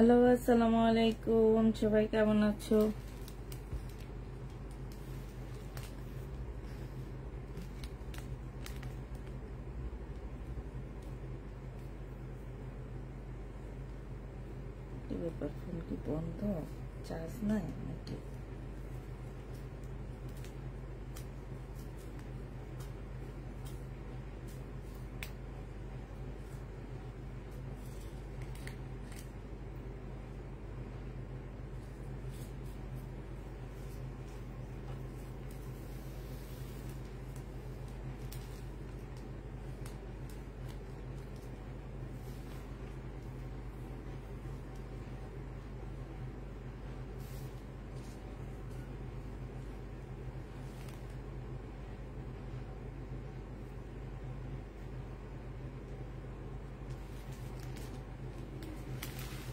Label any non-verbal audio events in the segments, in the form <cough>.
Hello আসসালামু আলাইকুম সবাই কেমন আছো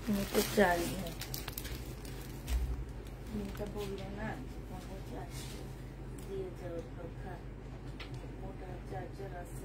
นี่ก็จ่ายเลยมีตะบูยนะของก็จ่ายดีเจอเขาค่ะมุดจ่ายจะรักษา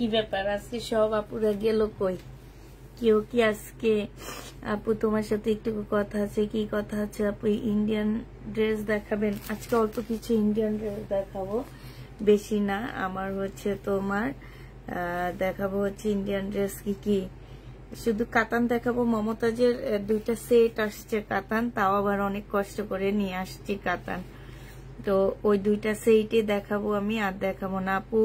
কি ব্যাপার আজকে সব আপুরা গেল কই কেউ কি আজকে আপু তোমার সাথে একটু কথা আছে কি কথা আছে আপু ইন্ডিয়ান ড্রেস দেখাবেন আজকে অল্প কিছু ইন্ডিয়ান ড্রেস দেখাবো বেশি না আমার হচ্ছে তোমার দেখাবো হচ্ছে ইন্ডিয়ান ড্রেস কি কি শুধু কাতান দেখাবো মমতাজের দুইটা সেট আসছে কাতান তাও আবার অনেক কষ্ট করে নিয়ে আসছি কাতান তো ওই দুইটা সেইটে দেখাবো আমি আর দেখাবো না আপু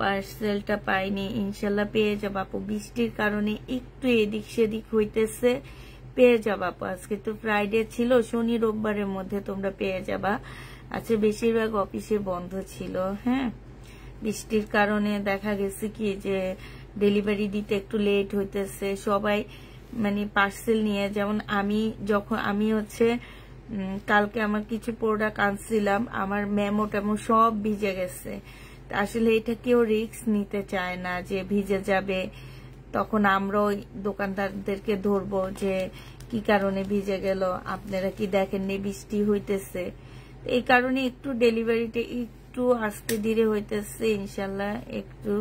পার্সেলটা পাইনি ইনশাল্লাহ পেয়ে যাব আপু বৃষ্টির কারণে একটু এদিক সেদিক হইতেছে পেয়ে যাবা আপু আজকে তো ফ্রাইডে ছিল শনি রোববারের মধ্যে তোমরা পেয়ে যাবা আচ্ছা বেশিরভাগ অফিসে বন্ধ ছিল হ্যাঁ বৃষ্টির কারণে দেখা গেছে কি যে ডেলিভারি দিতে একটু লেট হইতেছে সবাই মানে পার্সেল নিয়ে যেমন আমি যখন আমি হচ্ছে কালকে আমার কিছু প্রোডাক্ট আনছিলাম আমার মেমো টেমো সব ভিজে গেছে আসলে এটা কেউ রিক্স নিতে চায় না যে ভিজে যাবে তখন আমরাও দোকানদারদেরকে ধরবো যে কি কারণে ভিজে গেল আপনারা কি দেখেননি বৃষ্টি হইতেছে এই কারণে একটু ডেলিভারিটা একটু আসতে ধীরে হইতেছে ইনশাল্লাহ একটু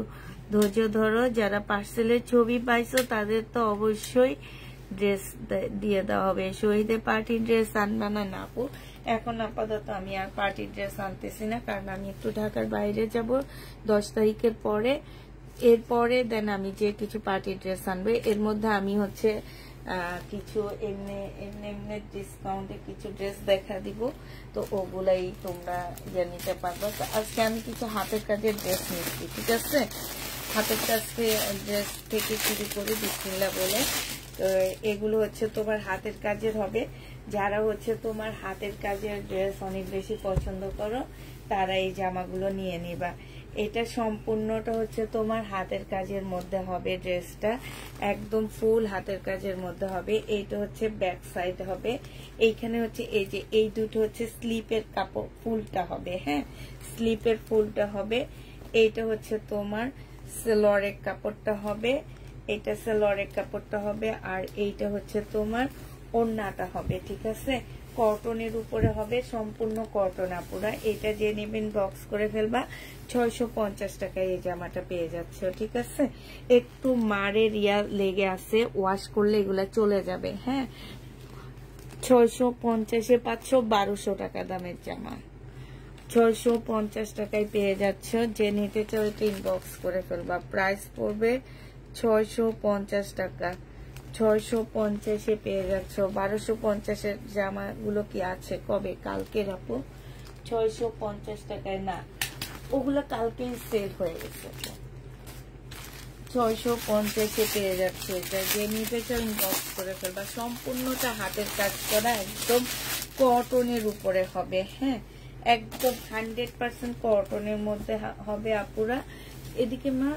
ধৈর্য ধরো যারা পার্সেলের ছবি পাইছো তাদের তো অবশ্যই ড্রেস দিয়ে দেওয়া হবে শহীদে পার্টি ড্রেস আনবা না না আপু এখন আপাতত আমি আর পার্টি ড্রেস আনতেছি না কারণ আমি একটু ঢাকার বাইরে যাব দশ তারিখের পরে এরপরে দেন আমি যে কিছু পার্টি ড্রেস আনবে এর মধ্যে আমি হচ্ছে কিছু এমনি এমনি এমনি ডিসকাউন্টে কিছু ড্রেস দেখা দিব তো ওগুলাই তোমরা ইয়ে নিতে পারবে তো আজকে আমি কিছু হাতের কাজের ড্রেস নিচ্ছি ঠিক আছে হাতের কাজকে ড্রেস থেকে শুরু করে বিসমিল্লা বলে তো এগুলো হচ্ছে তোমার হাতের কাজের হবে যারা হচ্ছে তোমার হাতের কাজের ড্রেস অনেক বেশি পছন্দ করো তারা এই জামাগুলো নিয়ে নিবা এটা সম্পূর্ণটা হচ্ছে তোমার হাতের কাজের মধ্যে হবে ড্রেসটা একদম ফুল হাতের কাজের মধ্যে হবে এইটা হচ্ছে ব্যাক সাইড হবে এইখানে হচ্ছে এই যে এই দুটো হচ্ছে স্লিপের কাপড় ফুলটা হবে হ্যাঁ স্লিপের ফুলটা হবে এইটা হচ্ছে তোমার সেলরের কাপড়টা হবে এটা সেলরের কাপড়টা হবে আর এইটা হচ্ছে তোমার ওড়নাটা হবে ঠিক আছে কটনের উপরে হবে সম্পূর্ণ কটন আপুরা এটা যে নেবেন বক্স করে ফেলবা ছয়শো পঞ্চাশ টাকায় এই জামাটা পেয়ে যাচ্ছে ঠিক আছে একটু মারে রিয়া লেগে আছে ওয়াশ করলে এগুলা চলে যাবে হ্যাঁ ছয়শো পঞ্চাশে পাঁচশো বারোশো টাকা দামের জামা ছয়শো পঞ্চাশ টাকায় পেয়ে যাচ্ছ যে নিতে চাও এটা ইনবক্স করে ফেলবা প্রাইস পড়বে ছয়শো পঞ্চাশ টাকা ছয়শো পঞ্চাশে পেয়ে যাচ্ছ বারোশো পঞ্চাশের জামাগুলো কি আছে কবে কালকে আপু ছয়শো পঞ্চাশ টাকায় না ওগুলো কালকেই সেল হয়ে গেছে ছয়শো পঞ্চাশে পেয়ে যাচ্ছে এটা যে নিতে চাও ইনবক্স করে ফেলবা সম্পূর্ণটা হাতের কাজ করা একদম কটনের উপরে হবে হ্যাঁ একদম হান্ড্রেড পার্সেন্ট কটনের মধ্যে হবে আপুরা এদিকে মা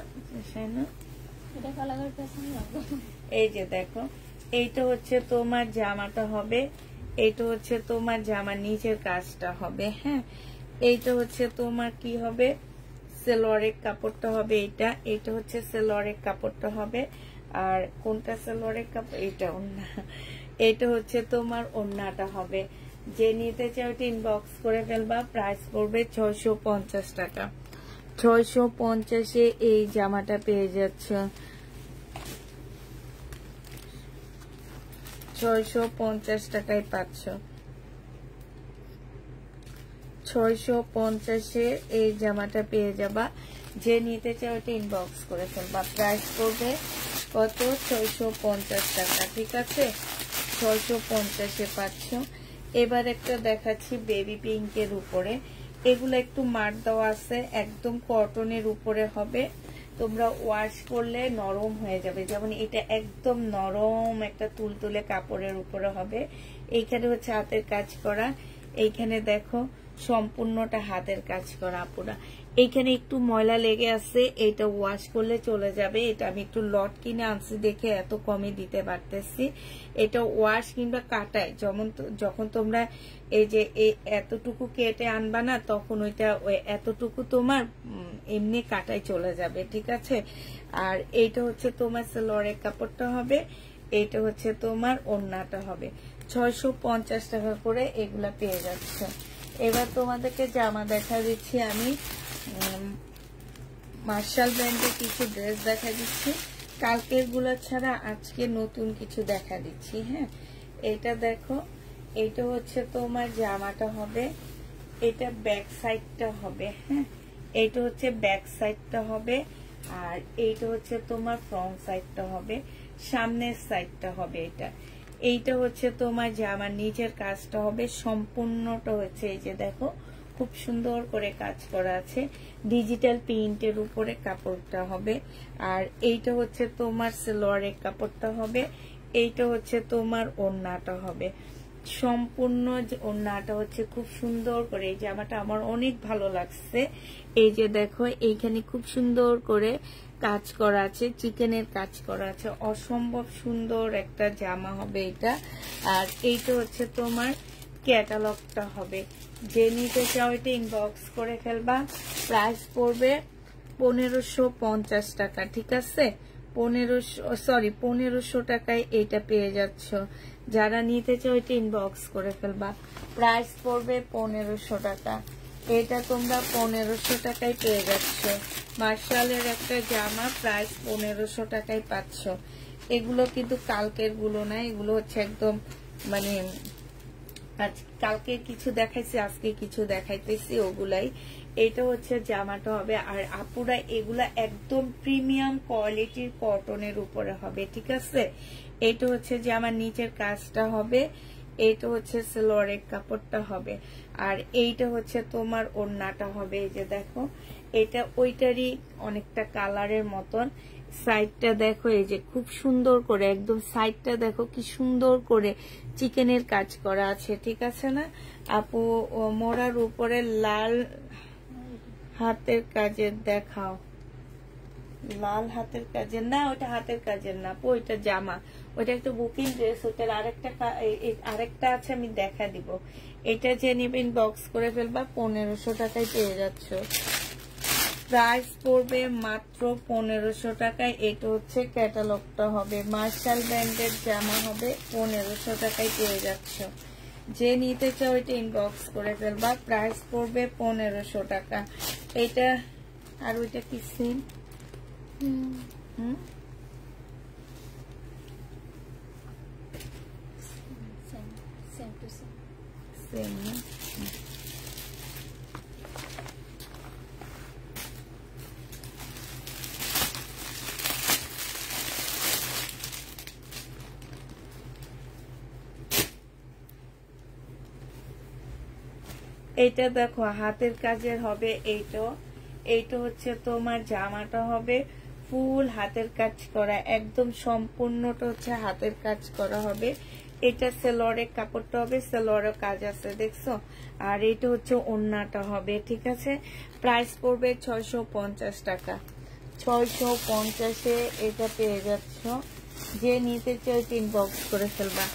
না এই যে দেখো এইটা হচ্ছে তোমার জামাটা হবে এইটা হচ্ছে তোমার জামা নিচের কাজটা হবে হ্যাঁ এইটা হচ্ছে তোমার কি হবে সেলোয়ারের কাপড়টা হবে এটা এটা হচ্ছে সেলোয়ারের কাপড়টা হবে আর কোনটা সেলোয়ারের কাপড় এটা ওনা এটা হচ্ছে তোমার ওন্নাটা হবে যে নিতে চাও এটা ইনবক্স করে ফেলবা প্রাইস পড়বে ছয়শো টাকা ছয়শো পঞ্চাশে এই জামাটা পেয়ে যাচ্ছ ছয়শো পঞ্চাশ টাকায় পাচ্ছ ছয়শো পঞ্চাশে এই জামাটা পেয়ে যাবা যে নিতে চাও এটা ইনবক্স করে ফেলবা প্রাইস করবে কত ছয়শো পঞ্চাশ টাকা ঠিক আছে ছয়শো পঞ্চাশে পাচ্ছ এবার একটা দেখাচ্ছি বেবি পিঙ্কের উপরে এগুলো একটু মার দেওয়া আছে একদম কটনের উপরে হবে তোমরা ওয়াশ করলে নরম হয়ে যাবে যেমন এটা একদম নরম একটা তুলতুলে কাপড়ের উপরে হবে এইখানে হচ্ছে হাতের কাজ করা এইখানে দেখো সম্পূর্ণটা হাতের কাজ করা আপুরা এইখানে একটু ময়লা লেগে আছে এটা ওয়াশ করলে চলে যাবে এটা আমি একটু লট কিনে আনছি দেখে এত কমে দিতে পারতেছি এটা ওয়াশ কিংবা কাটায় যেমন যখন তোমরা এই যে এতটুকু কেটে আনবা না তখন ওইটা এতটুকু তোমার এমনি কাটায় চলে যাবে ঠিক আছে আর এইটা হচ্ছে তোমার সেলোয়ারের কাপড়টা হবে এইটা হচ্ছে তোমার অন্যটা হবে ছয়শো টাকা করে এগুলা পেয়ে যাচ্ছে এবার তোমাদেরকে জামা দেখা দিচ্ছি আমি মার্শাল ব্র্যান্ডের কিছু ড্রেস দেখা দিচ্ছে কালকের গুলো ছাড়া আজকে নতুন কিছু দেখা দিচ্ছি হ্যাঁ এটা দেখো এটা হচ্ছে তোমার জামাটা হবে এটা ব্যাক সাইডটা হবে হ্যাঁ এইটা হচ্ছে ব্যাক সাইডটা হবে আর এইটা হচ্ছে তোমার ফ্রন্ট সাইডটা হবে সামনের সাইডটা হবে এটা এইটা হচ্ছে তোমার জামার নিচের কাজটা হবে সম্পূর্ণটা হচ্ছে এই যে দেখো খুব সুন্দর করে কাজ করা আছে ডিজিটাল প্রিন্টের উপরে কাপড়টা হবে আর এইটা হচ্ছে তোমার সেলোয়ারের কাপড়টা হবে এইটা হচ্ছে তোমার ওড়নাটা হবে সম্পূর্ণ যে ওড়নাটা হচ্ছে খুব সুন্দর করে এই জামাটা আমার অনেক ভালো লাগছে এই যে দেখো এইখানে খুব সুন্দর করে কাজ করা আছে চিকেনের কাজ করা আছে অসম্ভব সুন্দর একটা জামা হবে এটা আর এইটা হচ্ছে তোমার ক্যাটালগটা হবে যে নিতে চাও এটা ইনবক্স করে ফেলবা প্রাইস পড়বে পনেরোশো পঞ্চাশ টাকা ঠিক আছে পনেরোশো সরি পনেরোশো টাকায় এটা পেয়ে যাচ্ছ যারা নিতে চাও এটা ইনবক্স করে ফেলবা প্রাইস পড়বে পনেরোশো টাকা এটা তোমরা পনেরোশো টাকায় পেয়ে যাচ্ছ মার্শালের একটা জামা প্রাইস পনেরোশো টাকায় পাচ্ছ এগুলো কিন্তু কালকের গুলো না এগুলো হচ্ছে একদম মানে কালকে কিছু দেখাইছি আজকে কিছু দেখাইতেছি ওগুলাই এটা হচ্ছে জামাটা হবে আর আপুরা এগুলা একদম প্রিমিয়াম কোয়ালিটির কটনের উপরে হবে ঠিক আছে এটা হচ্ছে যে আমার নিচের কাজটা হবে এটা হচ্ছে সেলোয়ারের কাপড়টা হবে আর এইটা হচ্ছে তোমার ওড়নাটা হবে এই যে দেখো এটা ওইটারই অনেকটা কালারের মতন সাইডটা দেখো এই যে খুব সুন্দর করে একদম সাইডটা দেখো কি সুন্দর করে চিকেনের কাজ করা আছে ঠিক আছে না আপু মরার উপরে লাল হাতের কাজের দেখাও লাল হাতের কাজের না ওটা হাতের কাজের না আপু ওইটা জামা ওইটা একটা বুকিং ড্রেস ওটার আরেকটা আরেকটা আছে আমি দেখা দিব এটা যে নিবেন বক্স করে ফেলবা পনেরোশো টাকায় পেয়ে যাচ্ছ প্রাইস পড়বে মাত্র পনেরোশো টাকায় এটা হচ্ছে ক্যাটালগটা হবে মার্শাল ব্র্যান্ডের জামা হবে পনেরোশো টাকায় পেয়ে যাচ্ছ যে নিতে চাও এটা ইনবক্স করে ফেলবা প্রাইস পড়বে পনেরোশো টাকা এটা আর ওইটা কি সেম হুম সেম সেম এটা দেখো হাতের কাজের হবে এইটো এইটা হচ্ছে তোমার জামাটা হবে ফুল হাতের কাজ করা একদম সম্পূর্ণটা হচ্ছে হাতের কাজ করা হবে এটা সেলরের কাপড়টা হবে সেলরের কাজ আছে দেখছো আর এটা হচ্ছে অন্যটা হবে ঠিক আছে প্রাইস পড়বে ছয়শো টাকা ছয়শো পঞ্চাশে এটা পেয়ে যাচ্ছ যে নিতে চাই তিন বক্স করে ফেলবা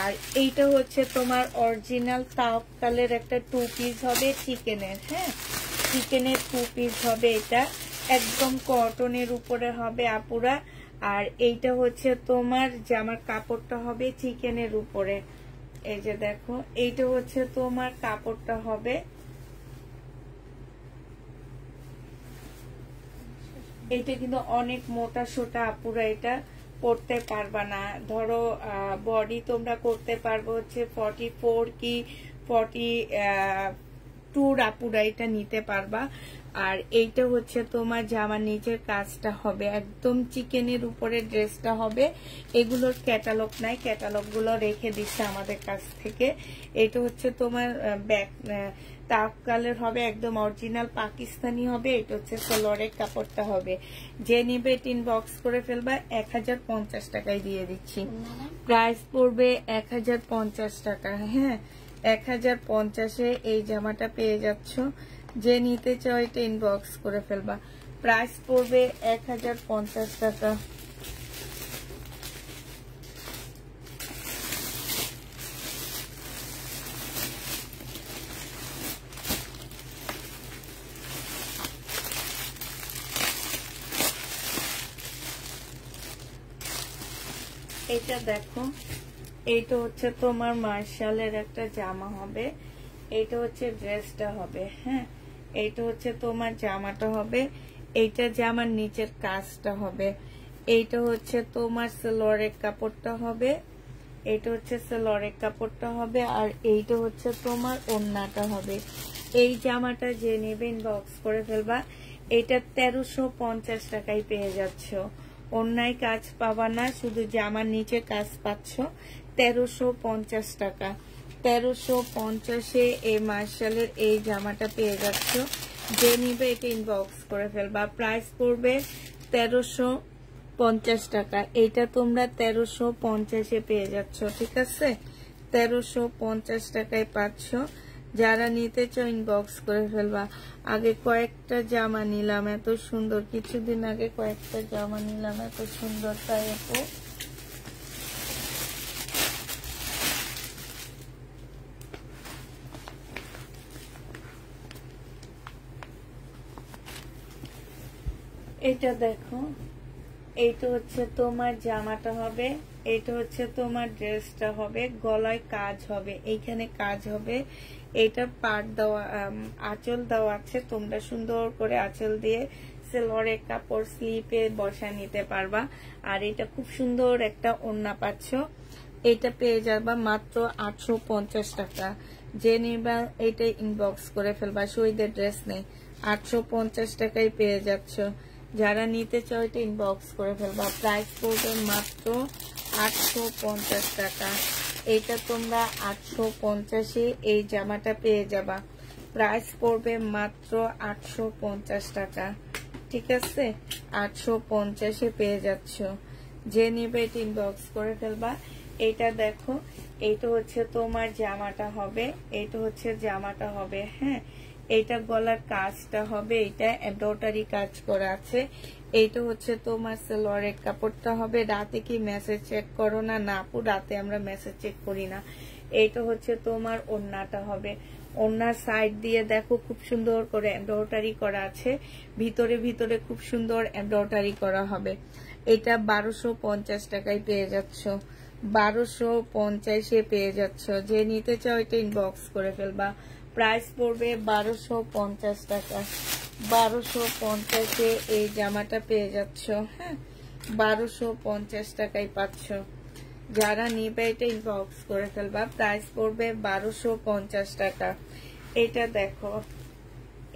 আর এইটা হচ্ছে তোমার অরিজিনাল তাপকালের একটা টু পিস হবে চিকেনের হ্যাঁ চিকেনের টু পিস হবে এটা একদম কটনের উপরে হবে আপুরা আর এইটা হচ্ছে তোমার জামার কাপড়টা হবে চিকেনের উপরে এই যে দেখো এইটা হচ্ছে তোমার কাপড়টা হবে এটা কিন্তু অনেক মোটা সোটা আপুরা এটা করতে পারবা না ধরো বডি তোমরা করতে পারবো হচ্ছে ফর্টি ফোর কি ফর্টি টুর আপুরা এটা নিতে পারবা আর এইটা হচ্ছে তোমার জামার নিচের কাজটা হবে একদম চিকেনের উপরে ড্রেসটা হবে এগুলোর ক্যাটালগ নাই ক্যাটালগগুলো রেখে দিচ্ছে আমাদের কাছ থেকে এটা হচ্ছে তোমার ব্যাক তাপ কালার হবে একদম অরিজিনাল পাকিস্তানি হবে এটা হচ্ছে সোলরের কাপড়টা হবে যে নিবে এটা বক্স করে ফেলবা এক হাজার পঞ্চাশ টাকায় দিয়ে দিচ্ছি প্রাইস পড়বে এক হাজার পঞ্চাশ টাকা হ্যাঁ এক হাজার পঞ্চাশে এই জামাটা পেয়ে যাচ্ছ যে নিতে চাও এটা ইনবক্স করে ফেলবা প্রাইস পড়বে এক হাজার পঞ্চাশ টাকা দেখো এইটা হচ্ছে তোমার মার্শালের একটা জামা হবে এইটা হচ্ছে ড্রেসটা হবে হ্যাঁ এইটা হচ্ছে তোমার জামাটা হবে এইটা জামার নিচের কাজটা হবে এইটা হচ্ছে তোমার সেলোয়ারের কাপড়টা হবে এটা হচ্ছে সেলোয়ারের কাপড়টা হবে আর এইটা হচ্ছে তোমার ওন্নাটা হবে এই জামাটা যে নেবেন বক্স করে ফেলবা এটা তেরোশো পঞ্চাশ টাকায় পেয়ে যাচ্ছ অন্যায় কাজ পাবা না শুধু জামার নিচে কাজ পাচ্ছ তেরোশো পঞ্চাশ টাকা তেরোশো পঞ্চাশে এই মার্শালের এই জামাটা পেয়ে যাচ্ছ যে নিবে এটা ইনবক্স করে ফেলবা প্রাইস পড়বে তেরোশো পঞ্চাশ টাকা এটা তোমরা তেরোশো পঞ্চাশে পেয়ে যাচ্ছ ঠিক আছে তেরোশো পঞ্চাশ টাকায় পাচ্ছ যারা নিতে চাও ইনবক্স করে ফেলবা আগে কয়েকটা জামা নিলাম এত সুন্দর কিছুদিন আগে কয়েকটা জামা নিলাম এত সুন্দর তাই আপু এটা দেখো এইটা হচ্ছে তোমার জামাটা হবে এটা হচ্ছে তোমার ড্রেসটা হবে গলায় কাজ হবে এইখানে কাজ হবে এটা পাট দেওয়া আঁচল দেওয়া আছে তোমরা সুন্দর করে আঁচল দিয়ে সেলোয়ারের কাপড় স্লিপে বসা নিতে পারবা আর এটা খুব সুন্দর একটা ওড়না পাচ্ছ এটা পেয়ে যাবা মাত্র আটশো পঞ্চাশ টাকা যে নিবা এটা ইনবক্স করে ফেলবা সইদের ড্রেস নেই আটশো পঞ্চাশ টাকায় পেয়ে যাচ্ছ যারা নিতে চাও এটা ইনবক্স করে ফেলবা প্রাইস পড়বে মাত্র আটশো পঞ্চাশ টাকা এটা তোমরা আটশো পঞ্চাশে এই জামাটা পেয়ে যাবা প্রাইস পড়বে মাত্র আটশো পঞ্চাশ টাকা ঠিক আছে আটশো পঞ্চাশে পেয়ে যাচ্ছ যে নিবে এটা ইনবক্স করে ফেলবা এটা দেখো এইটা হচ্ছে তোমার জামাটা হবে এইটা হচ্ছে জামাটা হবে হ্যাঁ এটা গলার কাজটা হবে এটা এমব্রয়ডারি কাজ করা আছে এইটা হচ্ছে তোমার সেলোয়ারের কাপড়টা হবে রাতে কি মেসেজ চেক করো না না আপু রাতে আমরা মেসেজ চেক করি না এইটা হচ্ছে তোমার ওন্নাটা হবে ওনার সাইড দিয়ে দেখো খুব সুন্দর করে এমব্রয়ডারি করা আছে ভিতরে ভিতরে খুব সুন্দর এমব্রয়ডারি করা হবে এটা বারোশো পঞ্চাশ টাকায় পেয়ে যাচ্ছ বারোশো পঞ্চাশে পেয়ে যাচ্ছ যে নিতে চাও এটা ইনবক্স করে ফেলবা প্রাইস পড়বে বারোশো পঞ্চাশ টাকা বারোশো পঞ্চাশে এই জামাটা পেয়ে যাচ্ছ হ্যাঁ বারোশো পঞ্চাশ টাকায় পাচ্ছ যারা নিবে এটা ইনবক্স করে ফেলবা প্রাইস পড়বে বারোশো পঞ্চাশ টাকা এটা দেখো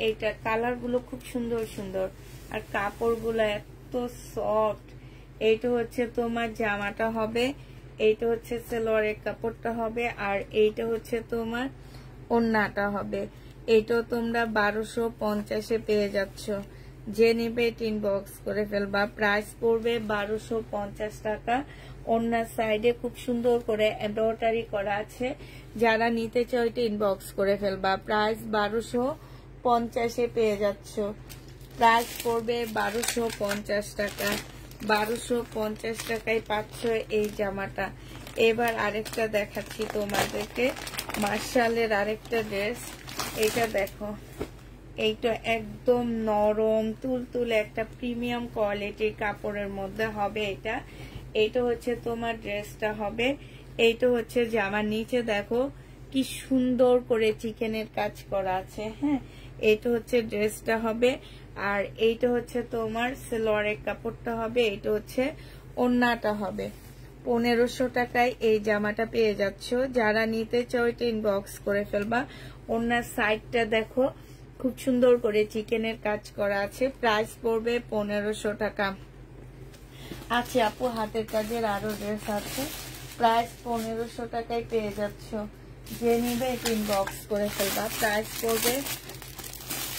এইটা কালারগুলো খুব সুন্দর সুন্দর আর কাপড়গুলো এত সফট এইটা হচ্ছে তোমার জামাটা হবে এইটা হচ্ছে সেলোয়ারের কাপড়টা হবে আর এইটা হচ্ছে তোমার ওন্নাটা হবে এটাও তোমরা বারোশো পঞ্চাশে পেয়ে যাচ্ছ যে নেবে টিন বক্স করে ফেলবা প্রাইস পড়বে বারোশো পঞ্চাশ টাকা অন্য সাইডে খুব সুন্দর করে এমব্রয়ডারি করা আছে যারা নিতে চাই টিন বক্স করে ফেলবা প্রাইস বারোশো পঞ্চাশে পেয়ে যাচ্ছ প্রাইস পড়বে বারোশো পঞ্চাশ টাকা বারোশো পঞ্চাশ টাকায় পাচ্ছ এই জামাটা এবার আরেকটা দেখাচ্ছি তোমাদেরকে মার্শালের আরেকটা ড্রেস এটা দেখো এইটা একদম নরম তুলতুলে একটা প্রিমিয়াম কোয়ালিটির কাপড়ের মধ্যে হবে এটা এইটা হচ্ছে তোমার ড্রেসটা হবে এইটা হচ্ছে জামার নিচে দেখো কি সুন্দর করে চিকেনের কাজ করা আছে হ্যাঁ এইটা হচ্ছে ড্রেসটা হবে আর এইটা হচ্ছে তোমার সেলোয়ারের কাপড়টা হবে এইটা হচ্ছে ওন্নাটা হবে পনেরোশো টাকায় এই জামাটা পেয়ে যাচ্ছ যারা নিতে চাও এটা ইনবক্স করে ফেলবা ওনার সাইডটা দেখো খুব সুন্দর করে চিকেনের কাজ করা আছে প্রাইস পড়বে পনেরোশো টাকা আছে আচ্ছা, আপু হাতের কাজের আরো ড্রেস আছে প্রাইস পনেরোশো টাকায় পেয়ে যাচ্ছ যে নিবে বক্স করে ফেলবা প্রাইস পড়বে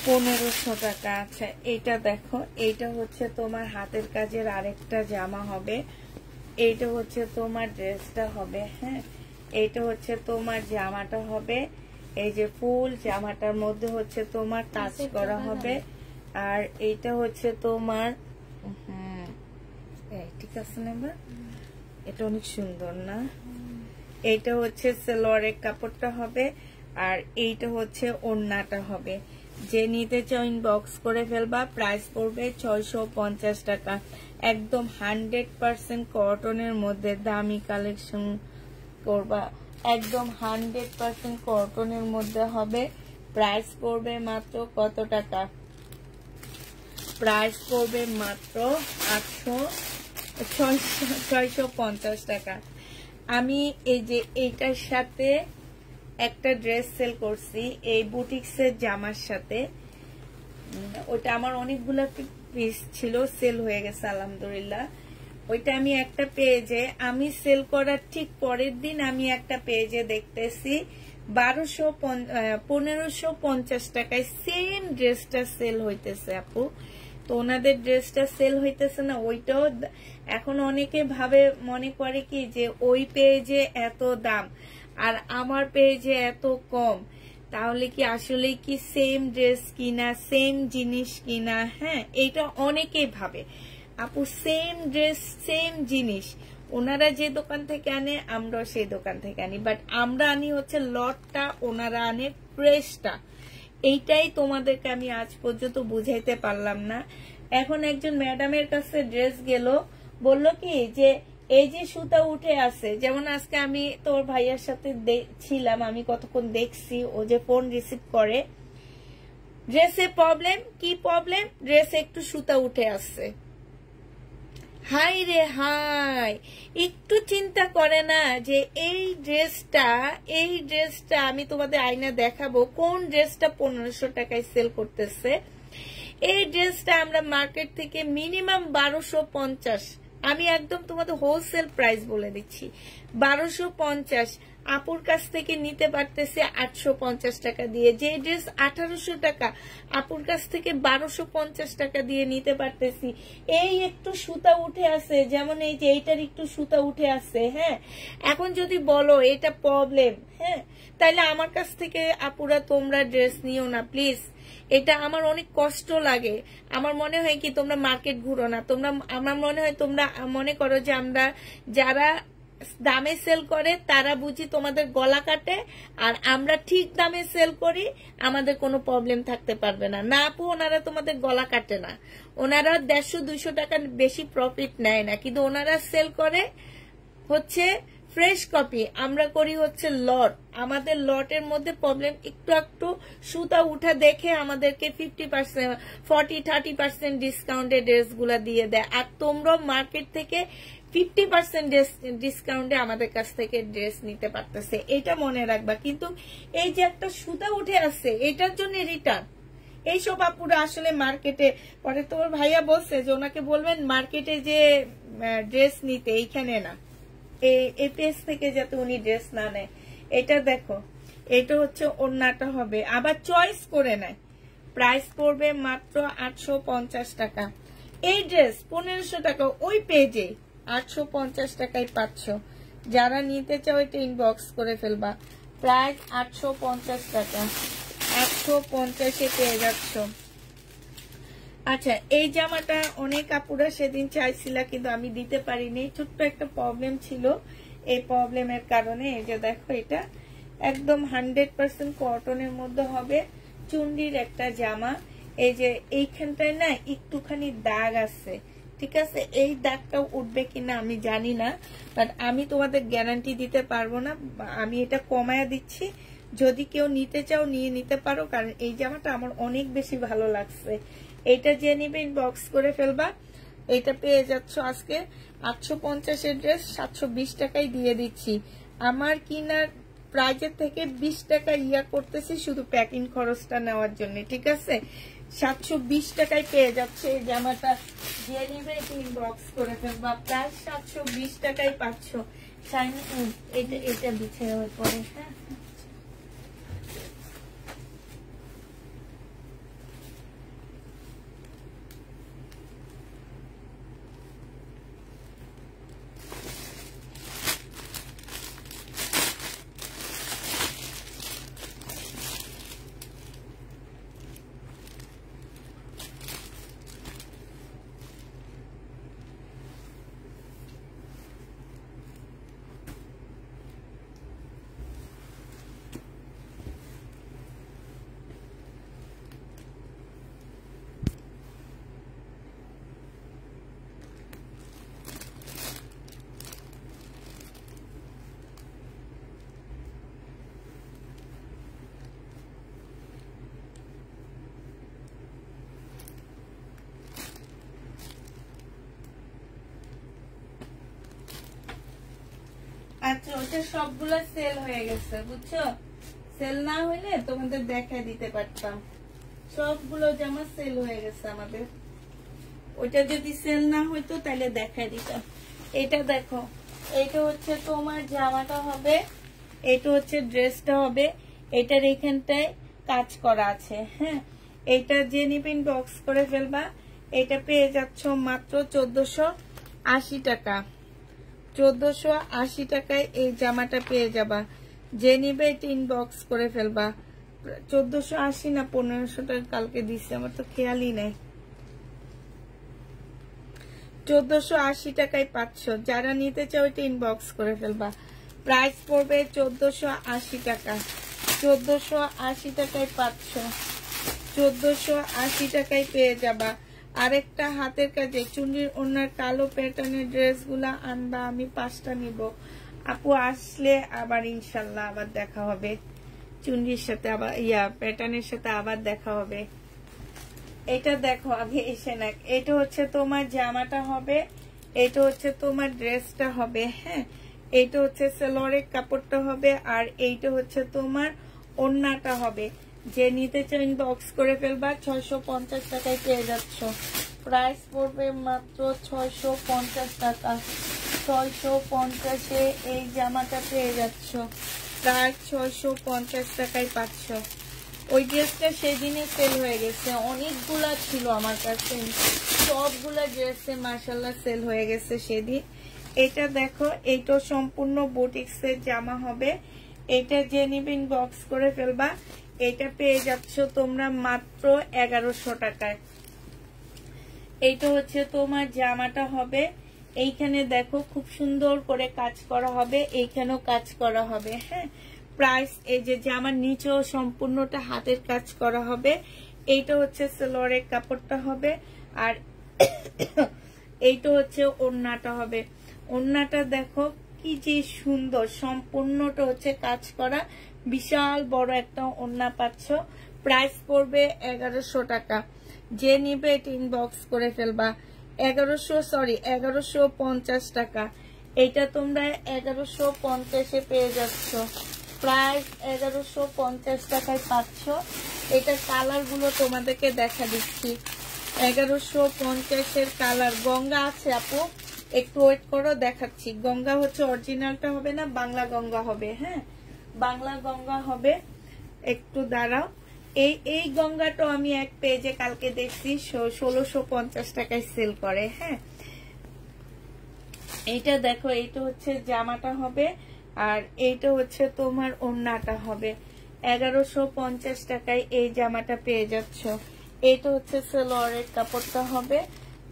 পনেরোশো টাকা আচ্ছা এটা দেখো এইটা হচ্ছে তোমার হাতের কাজের আরেকটা জামা হবে এইটা হচ্ছে তোমার ড্রেসটা হবে হ্যাঁ এইটা হচ্ছে তোমার জামাটা হবে এই যে ফুল জামাটার মধ্যে হচ্ছে তোমার কাজ করা হবে আর এইটা হচ্ছে তোমার ঠিক আছে না এটা অনেক সুন্দর না এইটা হচ্ছে সেলোয়ারের কাপড়টা হবে আর এইটা হচ্ছে ওড়নাটা হবে যে নিতে চাও ইনবক্স করে ফেলবা প্রাইস পড়বে ছয়শো টাকা একদম হান্ড্রেড পার্সেন্ট কটনের মধ্যে দামি কালেকশন করবা একদম হান্ড্রেড পার্সেন্ট কটনের মধ্যে হবে প্রাইস পড়বে মাত্র কত টাকা প্রাইস পড়বে মাত্র আটশো ছয়শো পঞ্চাশ টাকা আমি এই যে এইটার সাথে একটা ড্রেস সেল করছি এই বুটিক্সের জামার সাথে ওটা আমার অনেকগুলো পিস ছিল সেল হয়ে গেছে আলহামদুলিল্লাহ ওইটা আমি একটা পেজে আমি সেল করার ঠিক পরের দিন আমি একটা পেজে দেখতেছি বারোশো পনেরোশো পঞ্চাশ টাকায় সেম ড্রেসটা সেল হইতেছে আপু তো ওনাদের ড্রেসটা সেল হইতেছে না ওইটাও এখন অনেকে ভাবে মনে করে কি যে ওই পেজে এত দাম আর আমার পেজে এত কম তাহলে কি আসলে কি সেম ড্রেস কিনা সেম জিনিস কিনা হ্যাঁ এটা অনেকেই ভাবে আপু সেম ড্রেস সেম জিনিস ওনারা যে দোকান থেকে আনে আমরাও সেই দোকান থেকে আনি বাট আমরা আনি হচ্ছে লটটা ওনারা আনে ফ্রেশটা এইটাই তোমাদেরকে আমি আজ পর্যন্ত বুঝাইতে পারলাম না এখন একজন ম্যাডামের কাছে ড্রেস গেল বলল কি যে এই যে সুতা উঠে আছে যেমন আজকে আমি তোর ভাইয়ার সাথে ছিলাম আমি কতক্ষণ দেখছি ও যে ফোন রিসিভ করে ড্রেসে প্রবলেম কি প্রবলেম ড্রেসে একটু সুতা উঠে আসছে হাই রে হাই একটু চিন্তা করে না যে এই ড্রেসটা এই ড্রেসটা আমি তোমাদের আয়না দেখাবো কোন ড্রেসটা পনেরোশো টাকায় সেল করতেছে এই ড্রেসটা আমরা মার্কেট থেকে মিনিমাম বারোশো পঞ্চাশ আমি একদম তোমাদের হোলসেল প্রাইস বলে দিচ্ছি বারোশো পঞ্চাশ আপুর কাছ থেকে নিতে পারতেছে আটশো পঞ্চাশ টাকা দিয়ে যে ড্রেস আঠারোশো টাকা আপুর কাছ থেকে বারোশো পঞ্চাশ টাকা দিয়ে নিতে পারতেছি এই একটু সুতা উঠে আছে যেমন এই যে এইটার একটু সুতা উঠে আছে হ্যাঁ এখন যদি বলো এটা প্রবলেম হ্যাঁ তাহলে আমার কাছ থেকে আপুরা তোমরা ড্রেস নিও না প্লিজ এটা আমার অনেক কষ্ট লাগে আমার মনে হয় কি তোমরা মার্কেট ঘুরো না তোমরা আমার মনে হয় তোমরা মনে করো যে আমরা যারা দামে সেল করে তারা বুঝি তোমাদের গলা কাটে আর আমরা ঠিক দামে সেল করি আমাদের কোনো প্রবলেম থাকতে পারবে না না আপু ওনারা তোমাদের গলা কাটে না ওনারা দেড়শো দুইশো টাকা বেশি প্রফিট নেয় না কিন্তু ওনারা সেল করে হচ্ছে ফ্রেশ কপি আমরা করি হচ্ছে লট আমাদের লটের মধ্যে প্রবলেম একটু একটু সুতা উঠা দেখে আমাদেরকে fifty percent forty thirty percent ডিসকাউন্টে ড্রেসগুলো দিয়ে দেয় আর তোমরাও মার্কেট থেকে ফিফটি পার্সেন্ট ডিসকাউন্টে আমাদের কাছ থেকে ড্রেস নিতে পারতেছে এটা মনে রাখবা কিন্তু এই যে একটা সুতা উঠে আছে এটার জন্য রিটার্ন এইসব আপুরা আসলে মার্কেটে পরে তোমার ভাইয়া বলছে যে ওনাকে বলবেন মার্কেটে যে ড্রেস নিতে এইখানে না এই পেজ থেকে যাতে উনি ড্রেস না নেয় এটা দেখো এটা হচ্ছে ওড়নাটা হবে আবার চয়েস করে নেয় প্রাইস পড়বে মাত্র আটশো পঞ্চাশ টাকা এই ড্রেস পনেরোশো টাকা ওই পেজে আটশো পঞ্চাশ টাকায় পাচ্ছ যারা নিতে চাও এটা ইনবক্স করে ফেলবা প্রাইস আটশো পঞ্চাশ টাকা একশো পঞ্চাশে পেয়ে যাচ্ছ আচ্ছা এই জামাটা অনেক আপুরা সেদিন চাইছিলা কিন্তু আমি দিতে পারিনি ছোট্ট একটা প্রবলেম ছিল এই প্রবলেমের কারণে এই যে দেখো এটা একদম হান্ড্রেড পার্সেন্ট কটনের মধ্যে হবে চুন্ডির একটা জামা এই যে এইখানটায় না একটুখানি দাগ আছে ঠিক আছে এই দাগটা উঠবে কিনা আমি জানি না বাট আমি তোমাদের গ্যারান্টি দিতে পারবো না আমি এটা কমায় দিচ্ছি যদি কেউ নিতে চাও নিয়ে নিতে পারো কারণ এই জামাটা আমার অনেক বেশি ভালো লাগছে এটা যে নিবে ইনবক্স করে ফেলবা এটা পেয়ে যাচ্ছ আজকে আটশো পঞ্চাশের ড্রেস সাতশো বিশ টাকায় দিয়ে দিচ্ছি আমার কিনার প্রাইজের থেকে বিশ টাকা ইয়া করতেছি শুধু প্যাকিং খরচটা নেওয়ার জন্য ঠিক আছে সাতশো বিশ টাকায় পেয়ে যাচ্ছে এই জামাটা যে নিবে এটা ইনবক্স করে ফেলবা প্রায় সাতশো বিশ টাকায় পাচ্ছ এটা এটা বিছে হয়ে পড়ে হ্যাঁ ওটা সবগুলো সেল হয়ে গেছে বুঝছো সেল না হইলে তোমাদের দেখা দিতে পারতাম সবগুলো জামা সেল হয়ে গেছে আমাদের ওইটা যদি সেল না হইতো তাহলে দেখা দিতাম এটা দেখো এটা হচ্ছে তোমার জামাটা হবে এটা হচ্ছে ড্রেসটা হবে এটার এখানটায় কাজ করা আছে হ্যাঁ এটা যে নিপিন বক্স করে ফেলবা এটা পেয়ে যাচ্ছ মাত্র চোদ্দশো আশি টাকা চোদ্দশো আশি টাকায় এই জামাটা পেয়ে যাবা যে নিবে তিন বক্স করে ফেলবা চোদ্দশো আশি না পনেরোশো টাকা কালকে দিচ্ছে আমার তো খেয়ালই নেই চোদ্দশো আশি টাকায় পাঁচশো যারা নিতে চাও ওইটা ইনবক্স করে ফেলবা প্রাইস পড়বে চোদ্দশো আশি টাকা চোদ্দশো আশি টাকায় পাঁচশো চোদ্দশো আশি টাকায় পেয়ে যাবা আরেকটা হাতের কাজে চুনির ওনার কালো প্যাটার্নের ড্রেসগুলা আনবা আমি পাঁচটা নিব আপু আসলে আবার ইনশাল্লাহ আবার দেখা হবে চুনির সাথে আবার ইয়া প্যাটার্নের সাথে আবার দেখা হবে এটা দেখো আগে এসে না এটা হচ্ছে তোমার জামাটা হবে এটা হচ্ছে তোমার ড্রেসটা হবে হ্যাঁ এটা হচ্ছে সেলোরের কাপড়টা হবে আর এইটা হচ্ছে তোমার ওন্নাটা হবে যে নিতে চাইন বক্স করে ফেলবা ছয়শো পঞ্চাশ টাকায় পেয়ে যাচ্ছ প্রাইস পড়বে মাত্র ছয়শো পঞ্চাশ টাকা ছয়শো পঞ্চাশে এই জামাটা পেয়ে যাচ্ছ প্রায় ছয়শো পঞ্চাশ টাকায় পাচ্ছ ওই ড্রেসটা সেদিনে সেল হয়ে গেছে অনেকগুলা ছিল আমার কাছে সবগুলা ড্রেসে মার্শাল্লা সেল হয়ে গেছে সেদিন এটা দেখো এইটা সম্পূর্ণ বুটিক্সের জামা হবে এটা যে বক্স করে ফেলবা এটা পেয়ে যাচ্ছ তোমরা মাত্র এগারোশো টাকায় এইটা হচ্ছে তোমার জামাটা হবে এইখানে দেখো খুব সুন্দর করে কাজ করা হবে এইখানেও কাজ করা হবে হ্যাঁ প্রাইস এই যে জামার নিচেও সম্পূর্ণটা হাতের কাজ করা হবে এইটা হচ্ছে সেলোয়ারের কাপড়টা হবে আর <coughs> এইটা হচ্ছে ওড়নাটা হবে ওড়নাটা দেখো কি যে সুন্দর সম্পূর্ণটা হচ্ছে কাজ করা বিশাল বড় একটা ওন্না পাচ্ছ প্রাইস পড়বে এগারোশো টাকা যে নিবে এটি ইনবক্স করে ফেলবা এগারোশো সরি এগারোশো পঞ্চাশ টাকা এটা তোমরা এগারোশো পঞ্চাশে পেয়ে যাচ্ছ প্রাইস এগারোশো পঞ্চাশ টাকায় পাচ্ছ এটা কালারগুলো তোমাদেরকে দেখা দিচ্ছি এগারোশো পঞ্চাশের কালার গঙ্গা আছে আপু একটু ওয়েট করো দেখাচ্ছি গঙ্গা হচ্ছে অরিজিনালটা হবে না বাংলা গঙ্গা হবে হ্যাঁ বাংলা গঙ্গা হবে একটু দাঁড়াও এই এই গঙ্গাটা আমি এক পেজে কালকে দেখছি ষোলোশো পঞ্চাশ টাকায় সেল করে হ্যাঁ এইটা দেখো এইটা হচ্ছে জামাটা হবে আর এইটা হচ্ছে তোমার ওন্নাটা হবে এগারোশো পঞ্চাশ টাকায় এই জামাটা পেয়ে যাচ্ছ এইটা হচ্ছে সেলোয়ারের কাপড়টা হবে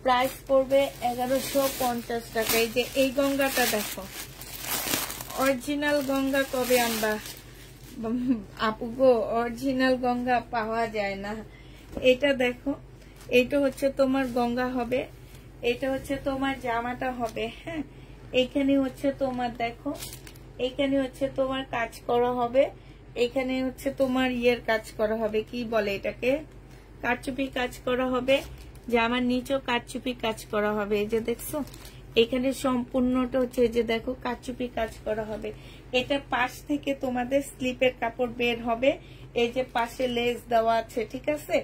প্রাইস পড়বে এগারোশো পঞ্চাশ টাকায় যে এই গঙ্গাটা দেখো অরিজিনাল গঙ্গা কবে আমরা আপু গো অরিজিনাল গঙ্গা পাওয়া যায় না এটা দেখো এটা হচ্ছে তোমার গঙ্গা হবে এটা হচ্ছে তোমার জামাটা হবে হ্যাঁ এখানে হচ্ছে তোমার দেখো এখানে হচ্ছে তোমার কাজ করা হবে এখানে হচ্ছে তোমার ইয়ের কাজ করা হবে কি বলে এটাকে কারচুপির কাজ করা হবে জামার নিচেও কারচুপির কাজ করা হবে এই যে দেখছো এখানে সম্পূর্ণটা হচ্ছে যে দেখো কাচুপি কাজ করা হবে এটা পাশ থেকে তোমাদের স্লিপের কাপড় বের হবে এই যে পাশে লেস দেওয়া আছে ঠিক আছে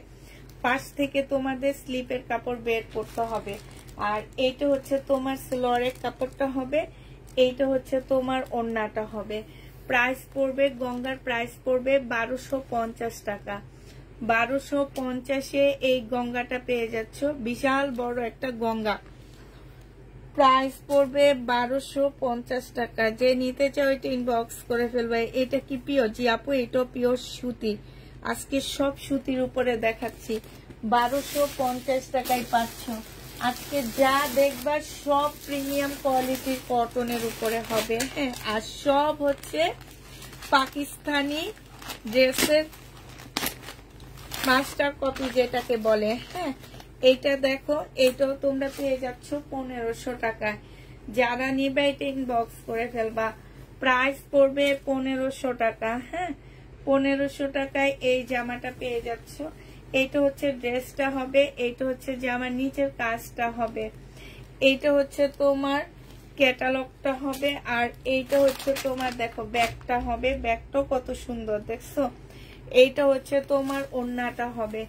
পাশ থেকে তোমাদের স্লিপের কাপড় বের করতে হবে আর এইটা হচ্ছে তোমার স্লোরের কাপড়টা হবে এইটা হচ্ছে তোমার অন্যটা হবে প্রাইস পড়বে গঙ্গার প্রাইস পড়বে বারোশো পঞ্চাশ টাকা বারোশো পঞ্চাশে এই গঙ্গাটা পেয়ে যাচ্ছ বিশাল বড় একটা গঙ্গা প্রাইস পড়বে বারোশো পঞ্চাশ টাকা যে নিতে চাও এটা ইনবক্স করে ফেলবে এটা কি পিওর জি আপু এটা পিওর সুতি আজকে সব সুতির উপরে দেখাচ্ছি বারোশো পঞ্চাশ টাকায় পাচ্ছ আজকে যা দেখবার সব প্রিমিয়াম কোয়ালিটির কটনের উপরে হবে হ্যাঁ আর সব হচ্ছে পাকিস্তানি ড্রেসের মাস্টার কপি যেটাকে বলে হ্যাঁ এইটা দেখো এটাও তোমরা পেয়ে যাচ্ছ পনেরোশো টাকায় যারা নিবে এটা ইনবক্স করে ফেলবা প্রাইস পড়বে পনেরোশো টাকা হ্যাঁ পনেরোশো টাকায় এই জামাটা পেয়ে যাচ্ছ এইটা হচ্ছে ড্রেসটা হবে এইটা হচ্ছে জামার নিচের কাজটা হবে এইটা হচ্ছে তোমার ক্যাটালগটা হবে আর এইটা হচ্ছে তোমার দেখো ব্যাগটা হবে ব্যাগটাও কত সুন্দর দেখছো এইটা হচ্ছে তোমার ওন্নাটা হবে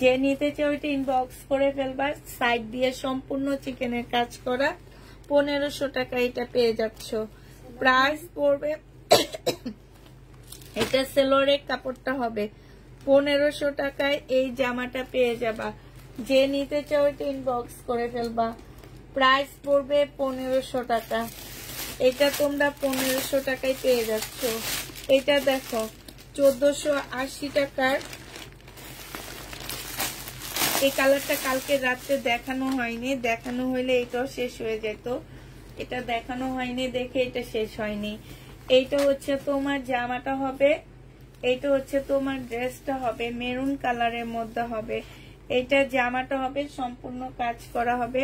যে নিতে চাই ওইটা ইনবক্স করে ফেলবা সাইড দিয়ে সম্পূর্ণ চিকেনের কাজ করা পনেরোশো টাকা এটা পেয়ে যাচ্ছ প্রাইস পড়বে এটা সেলোরের কাপড়টা হবে পনেরোশো টাকায় এই জামাটা পেয়ে যাবা যে নিতে চাও ওইটা ইনবক্স করে ফেলবা প্রাইস পড়বে পনেরোশো টাকা এটা তোমরা পনেরোশো টাকায় পেয়ে যাচ্ছ এটা দেখো চোদ্দশো আশি টাকার এই কালারটা কালকে রাত্রে দেখানো হয়নি দেখানো হইলে এটাও শেষ হয়ে যেত এটা দেখানো হয়নি দেখে এটা শেষ হয়নি এইটা হচ্ছে তোমার জামাটা হবে এইটা হচ্ছে তোমার ড্রেসটা হবে মেরুন কালারের মধ্যে হবে এটা জামাটা হবে সম্পূর্ণ কাজ করা হবে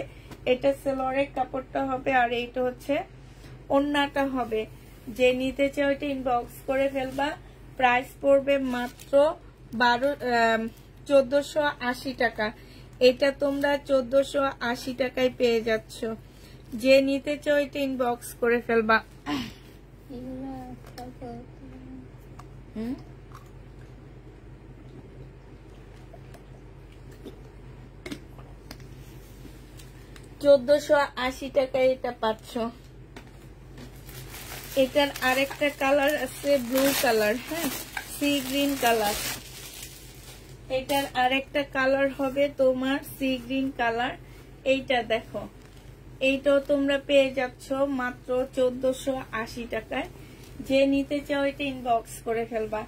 এটা সেলরের কাপড়টা হবে আর এইটা হচ্ছে অন্যটা হবে যে নিতে চাও এটা ইনবক্স করে ফেলবা প্রাইস পড়বে মাত্র বারো চোদ্দশো আশি টাকা এটা তোমরা চোদ্দশো আশি টাকায় পেয়ে যাচ্ছ যে নিতে চাও এটা ইনবক্স করে ফেলবা চোদ্দশো আশি টাকায় এটা পাচ্ছ এটার আরেকটা কালার আছে ব্লু কালার হ্যাঁ সি গ্রিন কালার এটার আরেকটা কালার হবে তোমার সি গ্রিন কালার এইটা দেখো এইটাও তোমরা পেয়ে যাচ্ছ মাত্র চোদ্দশো আশি টাকায় যে নিতে চাও এটা ইনবক্স করে ফেলবা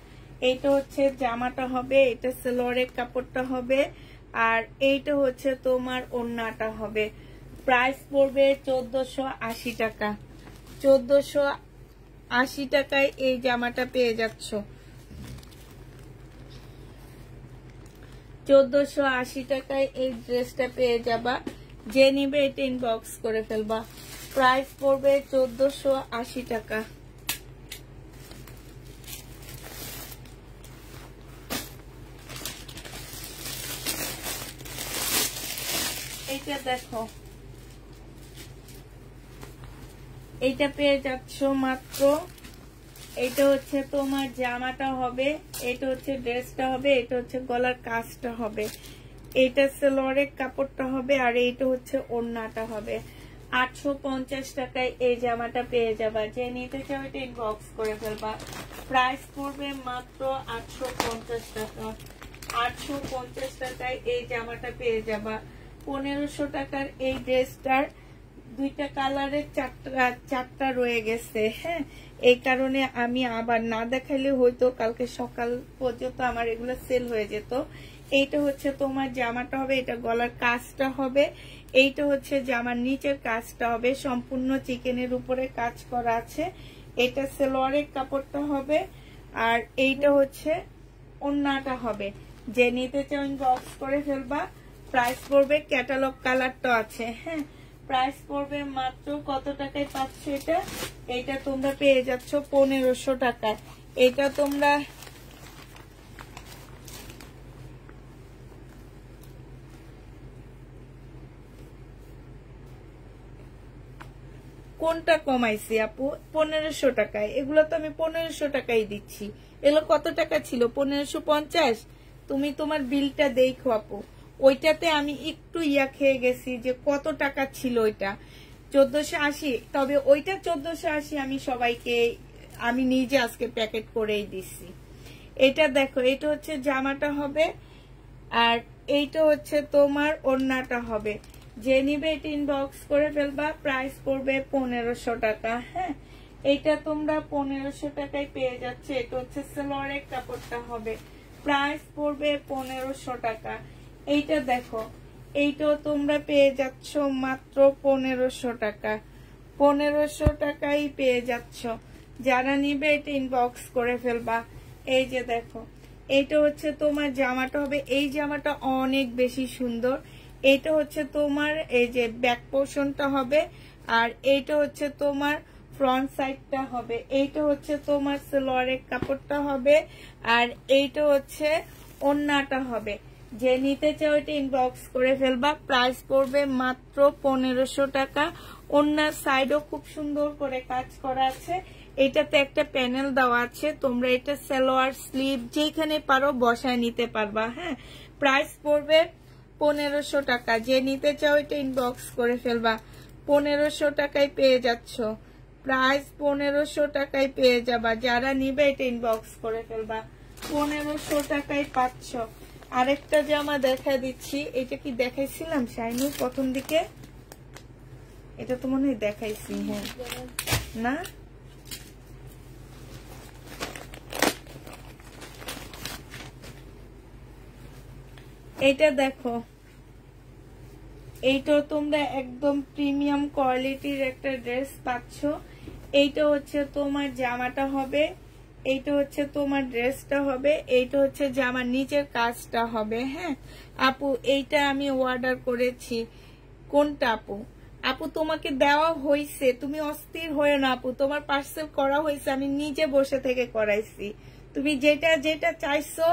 এইটা হচ্ছে জামাটা হবে এটা সেলোয়ারের কাপড়টা হবে আর এইটা হচ্ছে তোমার ওন্নাটা হবে প্রাইস পড়বে চোদ্দশো আশি টাকা চোদ্দশো আশি টাকায় এই জামাটা পেয়ে যাচ্ছ চোদ্দশো আশি টাকায় এই ড্রেসটা পেয়ে যাবা যে নিবে এটা ইনবক্স করে ফেলবা প্রাইস পড়বে চোদ্দশো আশি টাকা এইটা দেখো এইটা পেয়ে যাচ্ছ মাত্র এটা হচ্ছে তোমার জামাটা হবে এটা হচ্ছে ড্রেসটা হবে এটা হচ্ছে গলার কাজটা হবে এটা সেলোয়ারের কাপড়টা হবে আর এইটা হচ্ছে ওড়নাটা হবে আটশো পঞ্চাশ টাকায় এই জামাটা পেয়ে যাবা যে নিতে চাও এটা ইনবক্স করে ফেলবা প্রাইস পড়বে মাত্র আটশো পঞ্চাশ টাকা আটশো পঞ্চাশ টাকায় এই জামাটা পেয়ে যাবা পনেরোশো টাকার এই ড্রেসটার দুইটা কালারের চারটা চারটা রয়ে গেছে হ্যাঁ এই কারণে আমি আবার না দেখাইলে হয়তো কালকে সকাল পর্যন্ত আমার এগুলো সেল হয়ে যেত এইটা হচ্ছে তোমার জামাটা হবে এটা গলার কাজটা হবে এইটা হচ্ছে জামার নিচের কাজটা হবে সম্পূর্ণ চিকেনের উপরে কাজ করা আছে এটা সেলোয়ারের কাপড়টা হবে আর এইটা হচ্ছে অন্যটা হবে যে নিতে চাও বক্স করে ফেলবা প্রাইস পড়বে ক্যাটালগ কালারটা আছে হ্যাঁ প্রাইস পড়বে মাত্র কত টাকায় পাচ্ছ এটা এটা তোমরা পেয়ে যাচ্ছ পনেরোশো টাকায় এটা তোমরা কোনটা কমাইছি আপু পনেরোশো টাকায় এগুলো তো আমি পনেরোশো টাকাই দিচ্ছি এগুলো কত টাকা ছিল পনেরোশো পঞ্চাশ তুমি তোমার বিলটা দেখো আপু ওইটাতে আমি একটু ইয়া খেয়ে গেছি যে কত টাকা ছিল ওইটা চোদ্দশো আশি তবে ওইটা চোদ্দশো আশি আমি সবাইকে আমি নিজে আজকে প্যাকেট করেই দিছি এটা দেখো এটা হচ্ছে জামাটা হবে আর এইটা হচ্ছে তোমার ওড়নাটা হবে যে নিবে এটা ইনবক্স করে ফেলবা প্রাইস পড়বে পনেরোশো টাকা হ্যাঁ এটা তোমরা পনেরোশো টাকায় পেয়ে যাচ্ছে এটা হচ্ছে সেলোয়ারের কাপড়টা হবে প্রাইস পড়বে পনেরোশো টাকা এইটা দেখো এইটাও তোমরা পেয়ে যাচ্ছ মাত্র পনেরোশো টাকা পনেরোশো টাকাই পেয়ে যাচ্ছ যারা নিবে এটা ইনবক্স করে ফেলবা এই যে দেখো এটা হচ্ছে তোমার জামাটা হবে এই জামাটা অনেক বেশি সুন্দর এটা হচ্ছে তোমার এই যে ব্যাক পোর্শনটা হবে আর এইটা হচ্ছে তোমার ফ্রন্ট সাইডটা হবে এইটা হচ্ছে তোমার সেলোয়ারের কাপড়টা হবে আর এইটা হচ্ছে ওন্নাটা হবে যে নিতে চাও এটা ইনবক্স করে ফেলবা প্রাইস পড়বে মাত্র পনেরোশো টাকা অন্য সাইডও খুব সুন্দর করে কাজ করা আছে এটাতে একটা প্যানেল দেওয়া আছে তোমরা এটা সেলোয়ার স্লিভ যেখানে পারো বসায় নিতে পারবা হ্যাঁ প্রাইস পড়বে পনেরোশো টাকা যে নিতে চাও এটা ইনবক্স করে ফেলবা পনেরোশো টাকায় পেয়ে যাচ্ছ প্রাইস পনেরোশো টাকায় পেয়ে যাবা যারা নিবে এটা ইনবক্স করে ফেলবা পনেরোশো টাকায় পাচ্ছ আরেকটা জামা দেখা দিচ্ছি এটা কি দেখাইছিলাম শাইনু প্রথম দিকে এটা তো মনে হয় দেখাইছি হ্যাঁ না এটা দেখো এইটা তোমরা একদম প্রিমিয়াম কোয়ালিটির একটা ড্রেস পাচ্ছ এইটা হচ্ছে তোমার জামাটা হবে এইটা হচ্ছে তোমার ড্রেসটা হবে এইটা হচ্ছে যে আমার নিজের কাজটা হবে হ্যাঁ আপু এইটা আমি অর্ডার করেছি কোনটা আপু আপু তোমাকে দেওয়া হয়েছে তুমি অস্থির হয়ে না আপু তোমার পার্সেল করা হয়েছে আমি নিজে বসে থেকে করাইছি তুমি যেটা যেটা চাইছো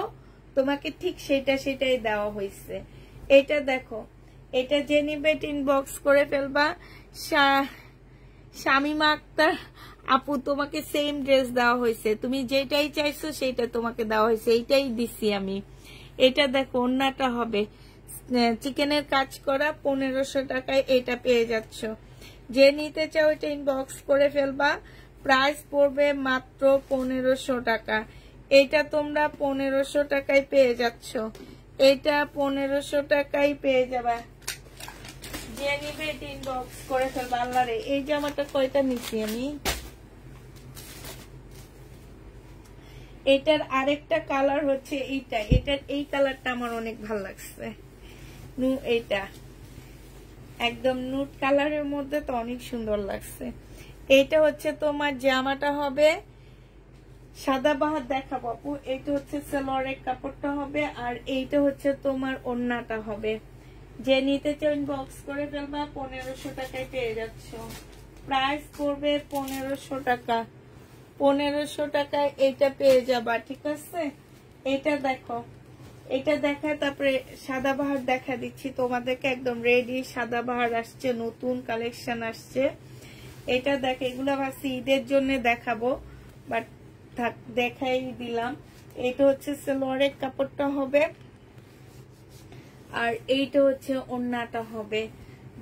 তোমাকে ঠিক সেটা সেটাই দেওয়া হয়েছে এটা দেখো এটা জেনিবেট ইনবক্স করে ফেলবা শামিমা আক্তার আপু তোমাকে সেম ড্রেস দেওয়া হয়েছে তুমি যেটাই চাইছো সেটা তোমাকে দেওয়া হয়েছে এইটাই দিছি আমি এটা দেখো অন্যটা হবে চিকেনের কাজ করা পনেরোশো টাকায় এটা পেয়ে যাচ্ছ যে নিতে চাও এটা ইনবক্স করে ফেলবা প্রাইস পড়বে মাত্র পনেরোশো টাকা এটা তোমরা পনেরোশো টাকায় পেয়ে যাচ্ছ এটা পনেরোশো টাকায় পেয়ে যাবা যে নিবে এটা ইনবক্স করে ফেলবা রে এই জামাটা কয়টা নিছি আমি এটার আরেকটা কালার হচ্ছে এইটা এটার এই কালারটা আমার অনেক ভাল লাগছে নু এইটা একদম নুট কালারের মধ্যে তো অনেক সুন্দর লাগছে এটা হচ্ছে তোমার জামাটা হবে সাদা বাহার দেখা বাপু এইটা হচ্ছে সেলরের কাপড়টা হবে আর এইটা হচ্ছে তোমার ওন্নাটা হবে যে নিতে চাই বক্স করে ফেলবা পনেরোশো টাকায় পেয়ে যাচ্ছ প্রাইস করবে পনেরোশো টাকা পনেরোশো টাকায় এটা পেয়ে যাবা ঠিক আছে এটা দেখো এটা দেখা তারপরে সাদাবাহার দেখা দিচ্ছি তোমাদেরকে একদম রেডি সাদা বাহার আসছে নতুন কালেকশন আসছে এটা দেখ এগুলো ভাবছি ঈদের জন্য দেখাবো বাট দেখাই দিলাম এটা হচ্ছে সেলোয়ারের কাপড়টা হবে আর এইটা হচ্ছে অন্যটা হবে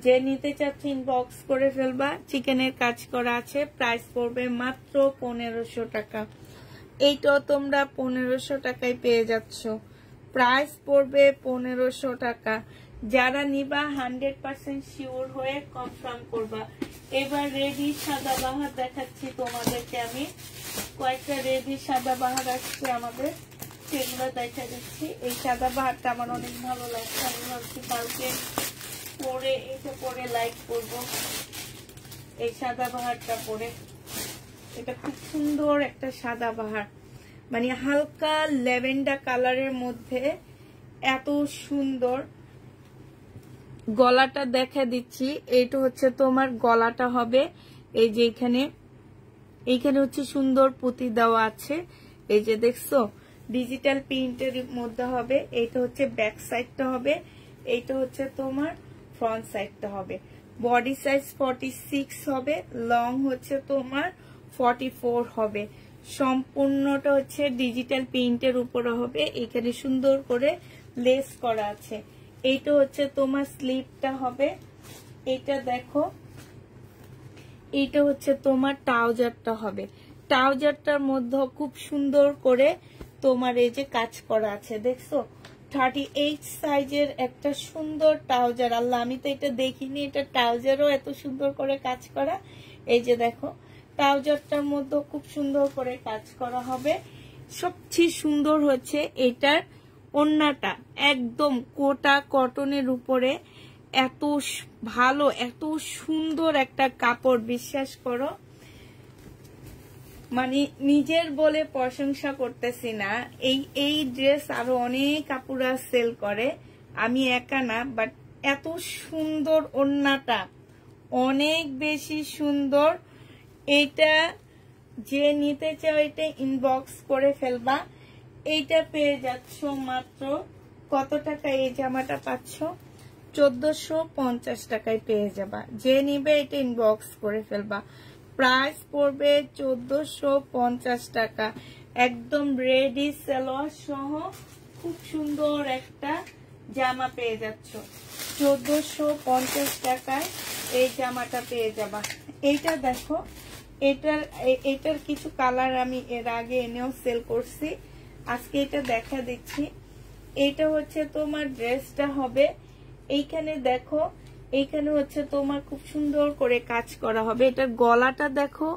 যে নিতে চাচ্ছে ইনবক্স করে ফেলবা চিকেনের কাজ করা আছে প্রাইস পড়বে মাত্র পনেরোশো টাকা এইটাও তোমরা পনেরোশো টাকায় পেয়ে যাচ্ছ প্রাইস পড়বে পনেরোশো টাকা যারা নিবা হান্ড্রেড পার্সেন্ট শিওর হয়ে কনফার্ম করবা এবার রেডি সাদা বাহার দেখাচ্ছি তোমাদেরকে আমি কয়েকটা রেডি সাদা বাহার আসছে আমাদের সেগুলো দেখা দিচ্ছি এই সাদা বাহারটা আমার অনেক ভালো লাগছে আমি ভাবছি কালকে পরে এটা পরে লাইক করব এই সাদা বাহারটা পরে এটা খুব সুন্দর একটা সাদা বাহার মানে হালকা ল্যাভেন্ডার কালারের মধ্যে এত সুন্দর গলাটা দেখা দিচ্ছি এইটা হচ্ছে তোমার গলাটা হবে এই যে এখানে এইখানে হচ্ছে সুন্দর পুঁতি দেওয়া আছে এই যে দেখছো ডিজিটাল প্রিন্টের মধ্যে হবে এইটা হচ্ছে ব্যাক সাইডটা হবে এইটা হচ্ছে তোমার ফ্রন্ট সাইডটা হবে বডি সাইজ ফর্টি হবে লং হচ্ছে তোমার ফর্টি হবে সম্পূর্ণটা হচ্ছে ডিজিটাল প্রিন্টের উপরে হবে এখানে সুন্দর করে লেস করা আছে এইটা হচ্ছে তোমার স্লিপটা হবে এটা দেখো এটা হচ্ছে তোমার ট্রাউজারটা হবে ট্রাউজারটার মধ্যে খুব সুন্দর করে তোমার এই যে কাজ করা আছে দেখছো থার্টি এইট সাইজের একটা সুন্দর ট্রাউজার আমি তো এটা দেখিনি এটা ট্রাউজারও এত সুন্দর করে কাজ করা এই যে দেখো খুব সুন্দর করে কাজ করা হবে সবচেয়ে সুন্দর হচ্ছে একদম কোটা কটনের উপরে এত ভালো এত সুন্দর একটা কাপড় বিশ্বাস করো মানে নিজের বলে প্রশংসা করতেছি না এই এই ড্রেস আরো অনেক কাপুরা সেল করে আমি একা না বাট এত সুন্দর ওন্নাটা অনেক বেশি সুন্দর এইটা যে নিতে চাও এটা ইনবক্স করে ফেলবা এইটা পেয়ে যাচ্ছ মাত্র কত টাকা এই জামাটা পাচ্ছ চোদ্দশো পঞ্চাশ টাকায় পেয়ে যাবা যে নিবে এটা ইনবক্স করে ফেলবা প্রাইস পড়বে চোদ্দশো টাকা একদম রেডি সেলোয়ার সহ খুব সুন্দর একটা জামা পেয়ে যাচ্ছ চোদ্দশো পঞ্চাশ টাকায় এই জামাটা পেয়ে যাবা এইটা দেখো এটার এটার কিছু কালার আমি এর আগে এনেও সেল করছি আজকে এটা দেখা দিচ্ছি এটা হচ্ছে তোমার ড্রেসটা হবে এইখানে দেখো এইখানে হচ্ছে তোমার খুব সুন্দর করে কাজ করা হবে এটার গলাটা দেখো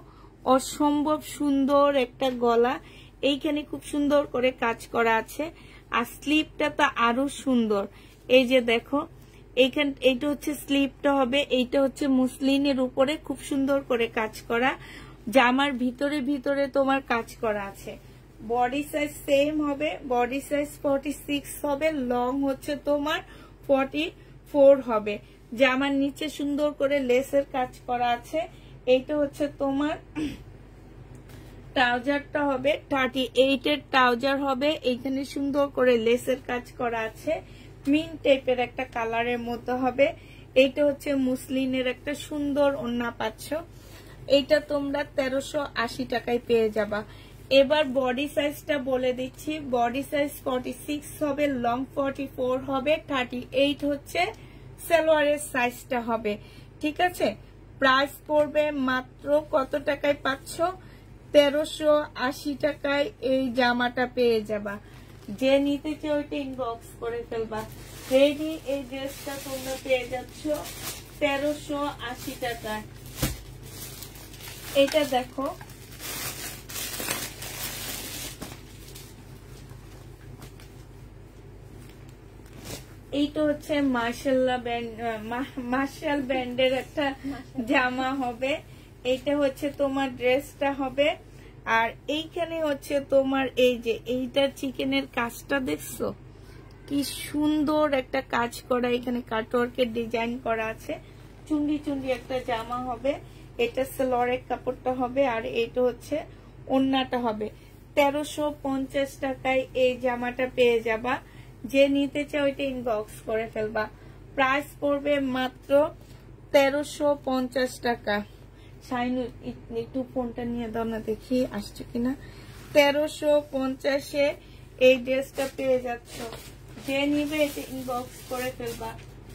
অসম্ভব সুন্দর একটা গলা এইখানে খুব সুন্দর করে কাজ করা আছে আর স্লিপটা তো আরো সুন্দর এই যে দেখো এইখান এইটা হচ্ছে স্লিপটা হবে এইটা হচ্ছে মুসলিনের উপরে খুব সুন্দর করে কাজ করা জামার ভিতরে ভিতরে তোমার কাজ করা আছে বডি সাইজ সেম হবে বডি সাইজ ফর্টি হবে লং হচ্ছে তোমার ফর্টি হবে জামার নিচে সুন্দর করে লেসের কাজ করা আছে এইটা হচ্ছে তোমার ট্রাউজারটা হবে থার্টি এইটের ট্রাউজার হবে এইখানে সুন্দর করে লেসের কাজ করা আছে মিন টাইপের একটা কালারের মতো হবে এইটা হচ্ছে মুসলিনের একটা সুন্দর ওন্না পাচ্ছ এইটা তোমরা তেরোশো আশি টাকায় পেয়ে যাবা এবার বডি সাইজটা বলে দিচ্ছি বডি সাইজ ফর্টি সিক্স হবে লং ফর্টি ফোর হবে থার্টি এইট হচ্ছে সালোয়ারের সাইজটা হবে ঠিক আছে প্রাইস পড়বে মাত্র কত টাকায় পাচ্ছ তেরোশো আশি টাকায় এই জামাটা পেয়ে যাবা যে নিতে চাও ওইটা ইনবক্স করে ফেলবা রেডি এই ড্রেসটা তোমরা পেয়ে যাচ্ছ তেরোশো আশি টাকায় এটা দেখো এই তো হচ্ছে মার্শাল্লা ব্যান্ড মার্শাল ব্যান্ডের একটা জামা হবে এইটা হচ্ছে তোমার ড্রেসটা হবে আর এইখানে হচ্ছে তোমার এই যে এইটা চিকেনের কাজটা দেখছো কি সুন্দর একটা কাজ করা এখানে কাটওয়ার্কের ডিজাইন করা আছে চুন্ডি চুন্ডি একটা জামা হবে এটা সেলরের কাপড়টা হবে আর এটা হচ্ছে ওন্নাটা হবে তেরোশো পঞ্চাশ টাকায় এই জামাটা পেয়ে যাবা যে নিতে চাও ওইটা ইনবক্স করে ফেলবা প্রাইস পড়বে মাত্র তেরোশো পঞ্চাশ টাকা সাইন একটু ফোনটা নিয়ে দাও না দেখি আসছো কিনা তেরোশো পঞ্চাশে এই ড্রেসটা পেয়ে যাচ্ছ যে নিবে এটা ইনবক্স করে ফেলবা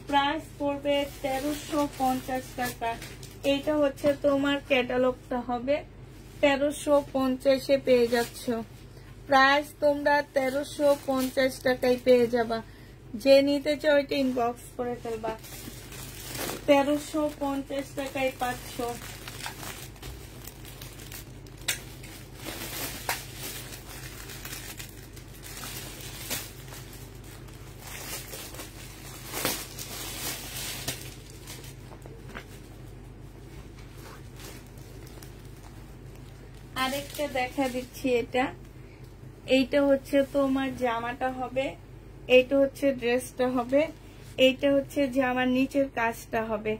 প্রাইস পড়বে তেরোশো পঞ্চাশ টাকা এইটা হচ্ছে তোমার ক্যাটালগটা হবে তেরোশো পঞ্চাশে পেয়ে যাচ্ছ প্রাইস তোমরা তেরোশো পঞ্চাশ টাকায় পেয়ে যাবা যে নিতে চাও এটা ইনবক্স করে ফেলবা তেরোশো পঞ্চাশ টাকায় পাচ্ছ আরেকটা দেখা দিচ্ছি এটা এইটা হচ্ছে তোমার জামাটা হবে এইটা হচ্ছে ড্রেসটা হবে এইটা হচ্ছে জামার নিচের কাজটা হবে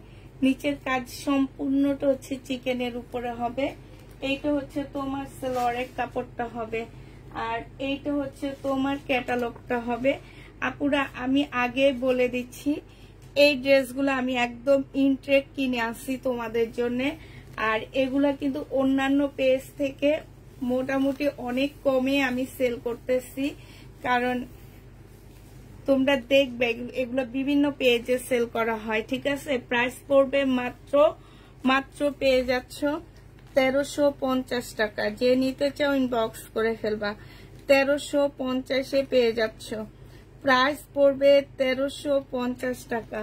নিচের কাজ সম্পূর্ণটা হচ্ছে চিকেনের উপরে হবে এইটা হচ্ছে তোমার সেলোয়ারের কাপড়টা হবে আর এইটা হচ্ছে তোমার ক্যাটালগটা হবে আপুরা আমি আগে বলে দিচ্ছি এই ড্রেসগুলো আমি একদম ইন্টারেক্ট কিনে আসি তোমাদের জন্য আর এগুলা কিন্তু অন্যান্য পেজ থেকে মোটামুটি অনেক কমে আমি সেল করতেছি কারণ তোমরা দেখবে এগুলো বিভিন্ন পেজে সেল করা হয় ঠিক আছে প্রাইস পড়বে মাত্র মাত্র পেয়ে যাচ্ছ তেরোশো পঞ্চাশ টাকা যে নিতে চাও ইনবক্স করে ফেলবা তেরোশো পঞ্চাশে পেয়ে যাচ্ছ প্রাইস পড়বে তেরোশো পঞ্চাশ টাকা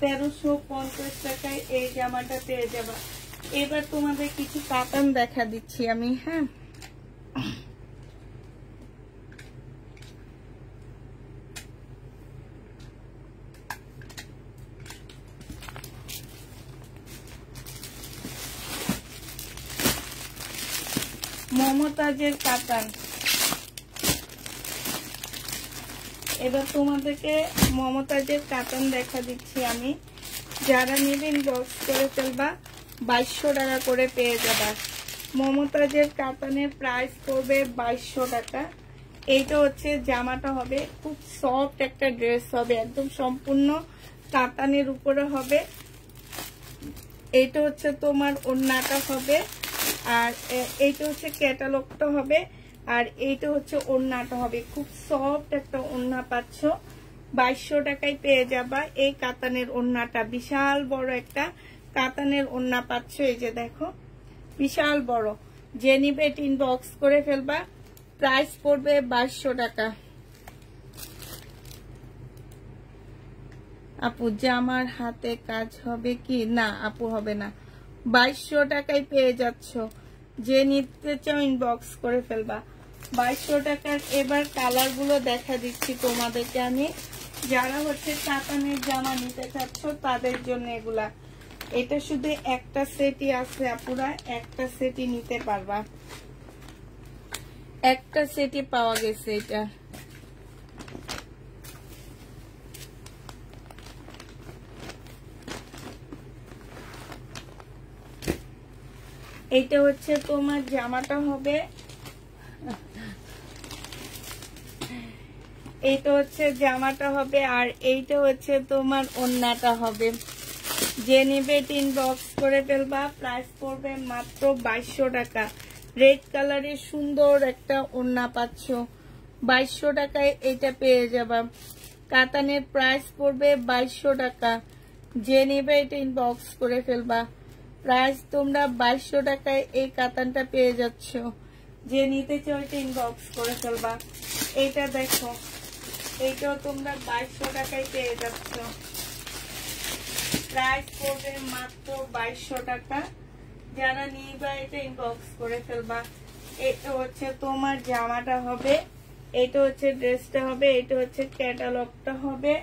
তেরোশো পঞ্চাশ টাকায় এই জামাটা পেয়ে যাবা এবার তোমাদের কিছু কাতান দেখা দিচ্ছি আমি হ্যাঁ মমতাজের কাতান এবার তোমাদেরকে মমতাজের কাতান দেখা দিচ্ছি আমি যারা নেবেন বক্স করে ফেলবা বাইশশো টাকা করে পেয়ে যাবা মমতাজের কাতানের প্রাইস পড়বে বাইশশো টাকা এইটা হচ্ছে জামাটা হবে খুব সফট একটা ড্রেস হবে একদম সম্পূর্ণ কাতানের উপরে হবে এইটা হচ্ছে তোমার ওড়নাটা হবে আর এইটা হচ্ছে ক্যাটালগটা হবে আর এইটা হচ্ছে ওড়নাটা হবে খুব সফট একটা ওড়না পাচ্ছ বাইশশো টাকায় পেয়ে যাবা এই কাতানের ওড়নাটা বিশাল বড় একটা কাতানের ওন্না পাচ্ছ এই যে দেখো বিশাল বড় যে নিবে টিন করে ফেলবা প্রাইস পড়বে বাইশশো টাকা আপু যে আমার হাতে কাজ হবে কি না আপু হবে না বাইশশো টাকায় পেয়ে যাচ্ছ যে নিতে চাও ইনবক্স করে ফেলবা বাইশশো টাকার এবার কালারগুলো দেখা দিচ্ছি তোমাদেরকে আমি যারা হচ্ছে কাতানের জামা নিতে চাচ্ছ তাদের জন্য এগুলা এটা শুধু একটা সেটই আছে আপুরা একটা সেটই নিতে পারবা একটা সেটই পাওয়া গেছে এটা এটা হচ্ছে তোমার জামাটা হবে এইটা হচ্ছে জামাটা হবে আর এইটা হচ্ছে তোমার অন্যটা হবে যে নেবে তিন বক্স করে ফেলবা প্রাইস পড়বে মাত্র বাইশশো টাকা রেড কালারের সুন্দর একটা ওড়না পাচ্ছ বাইশশো টাকায় এটা পেয়ে যাবা কাতানের প্রাইস পড়বে বাইশশো টাকা যে নেবে এটা ইনবক্স করে ফেলবা প্রাইস তোমরা বাইশশো টাকায় এই কাতানটা পেয়ে যাচ্ছ যে নিতে চাও এটা ইনবক্স করে ফেলবা এটা দেখো এইটাও তোমরা বাইশশো টাকায় পেয়ে যাচ্ছ প্রাইস পড়বে মাত্র বাইশশো টাকা যারা নিবা এটা ইনবক্স করে ফেলবা এটা হচ্ছে তোমার জামাটা হবে এটা হচ্ছে ড্রেসটা হবে এটা হচ্ছে ক্যাটালগটা হবে